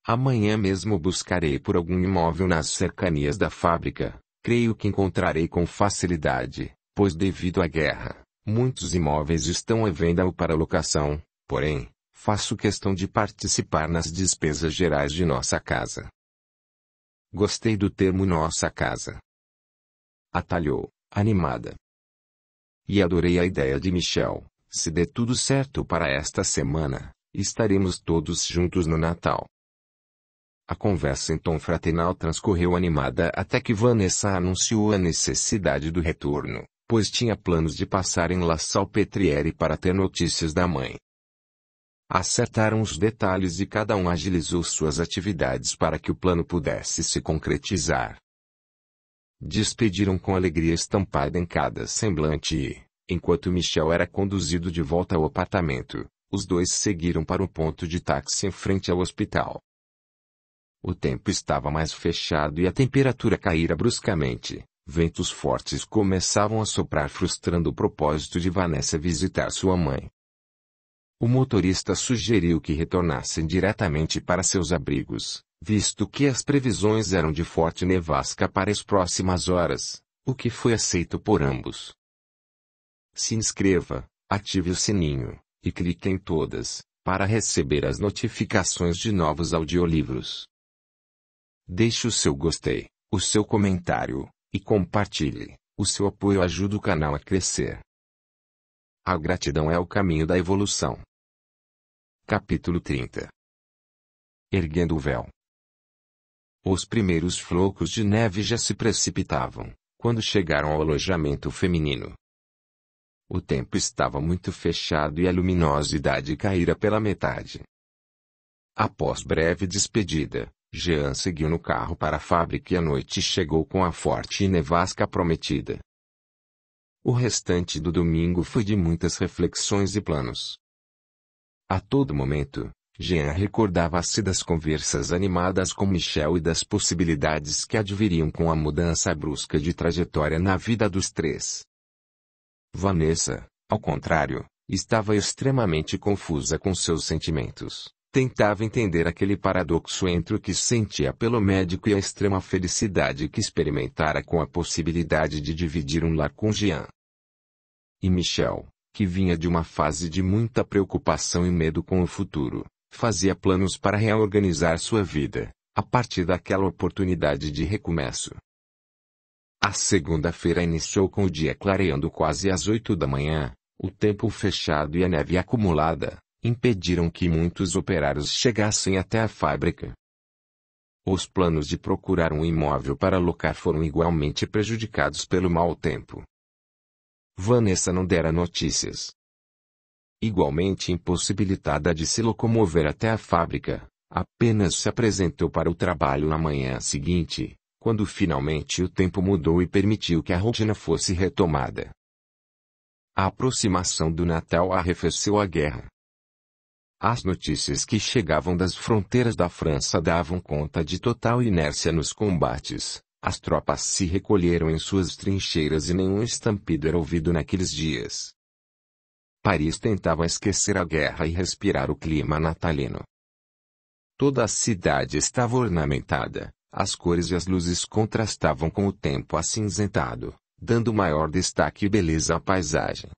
Amanhã mesmo buscarei por algum imóvel nas cercanias da fábrica, Creio que encontrarei com facilidade, pois devido à guerra, muitos imóveis estão à venda ou para locação, porém, faço questão de participar nas despesas gerais de nossa casa. Gostei do termo nossa casa. Atalhou, animada. E adorei a ideia de Michel. Se der tudo certo para esta semana, estaremos todos juntos no Natal. A conversa em tom fraternal transcorreu animada até que Vanessa anunciou a necessidade do retorno, pois tinha planos de passar em La Salpetriere para ter notícias da mãe. Acertaram os detalhes e cada um agilizou suas atividades para que o plano pudesse se concretizar. Despediram com alegria estampada em cada semblante e, enquanto Michel era conduzido de volta ao apartamento, os dois seguiram para o ponto de táxi em frente ao hospital. O tempo estava mais fechado e a temperatura caíra bruscamente. Ventos fortes começavam a soprar frustrando o propósito de Vanessa visitar sua mãe. O motorista sugeriu que retornassem diretamente para seus abrigos, visto que as previsões eram de forte nevasca para as próximas horas, o que foi aceito por ambos. Se inscreva, ative o sininho, e clique em todas, para receber as notificações de novos audiolivros. Deixe o seu gostei, o seu comentário, e compartilhe. O seu apoio ajuda o canal a crescer. A gratidão é o caminho da evolução. Capítulo 30 Erguendo o véu. Os primeiros flocos de neve já se precipitavam, quando chegaram ao alojamento feminino. O tempo estava muito fechado e a luminosidade caíra pela metade. Após breve despedida, Jean seguiu no carro para a fábrica e à noite chegou com a forte nevasca prometida. O restante do domingo foi de muitas reflexões e planos. A todo momento, Jean recordava-se das conversas animadas com Michel e das possibilidades que adviriam com a mudança brusca de trajetória na vida dos três. Vanessa, ao contrário, estava extremamente confusa com seus sentimentos, Tentava entender aquele paradoxo entre o que sentia pelo médico e a extrema felicidade que experimentara com a possibilidade de dividir um lar com Jean. E Michel, que vinha de uma fase de muita preocupação e medo com o futuro, fazia planos para reorganizar sua vida, a partir daquela oportunidade de recomeço. A segunda-feira iniciou com o dia clareando quase às oito da manhã, o tempo fechado e a neve acumulada, impediram que muitos operários chegassem até a fábrica. Os planos de procurar um imóvel para alocar foram igualmente prejudicados pelo mau tempo. Vanessa não dera notícias. Igualmente impossibilitada de se locomover até a fábrica, apenas se apresentou para o trabalho na manhã seguinte, quando finalmente o tempo mudou e permitiu que a rotina fosse retomada. A aproximação do Natal arrefeceu a guerra. As notícias que chegavam das fronteiras da França davam conta de total inércia nos combates. As tropas se recolheram em suas trincheiras e nenhum estampido era ouvido naqueles dias. Paris tentava esquecer a guerra e respirar o clima natalino. Toda a cidade estava ornamentada, as cores e as luzes contrastavam com o tempo acinzentado, dando maior destaque e beleza à paisagem.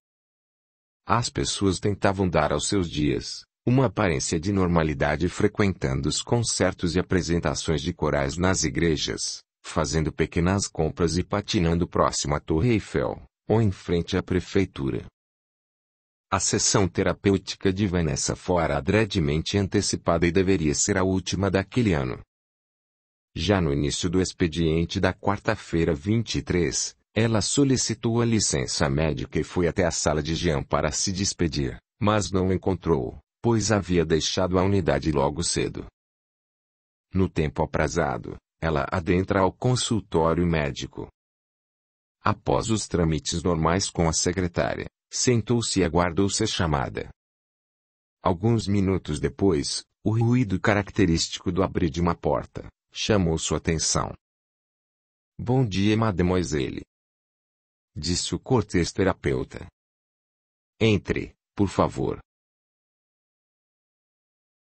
As pessoas tentavam dar aos seus dias, uma aparência de normalidade frequentando os concertos e apresentações de corais nas igrejas, fazendo pequenas compras e patinando próximo à Torre Eiffel, ou em frente à prefeitura. A sessão terapêutica de Vanessa fora adredemente antecipada e deveria ser a última daquele ano. Já no início do expediente da quarta-feira 23, ela solicitou a licença médica e foi até a sala de Jean para se despedir, mas não encontrou pois havia deixado a unidade logo cedo. No tempo aprazado, ela adentra ao consultório médico. Após os trâmites normais com a secretária, sentou-se e aguardou ser chamada. Alguns minutos depois, o ruído característico do abrir de uma porta chamou sua atenção. Bom dia, mademoiselle. Disse o cortês terapeuta. Entre, por favor.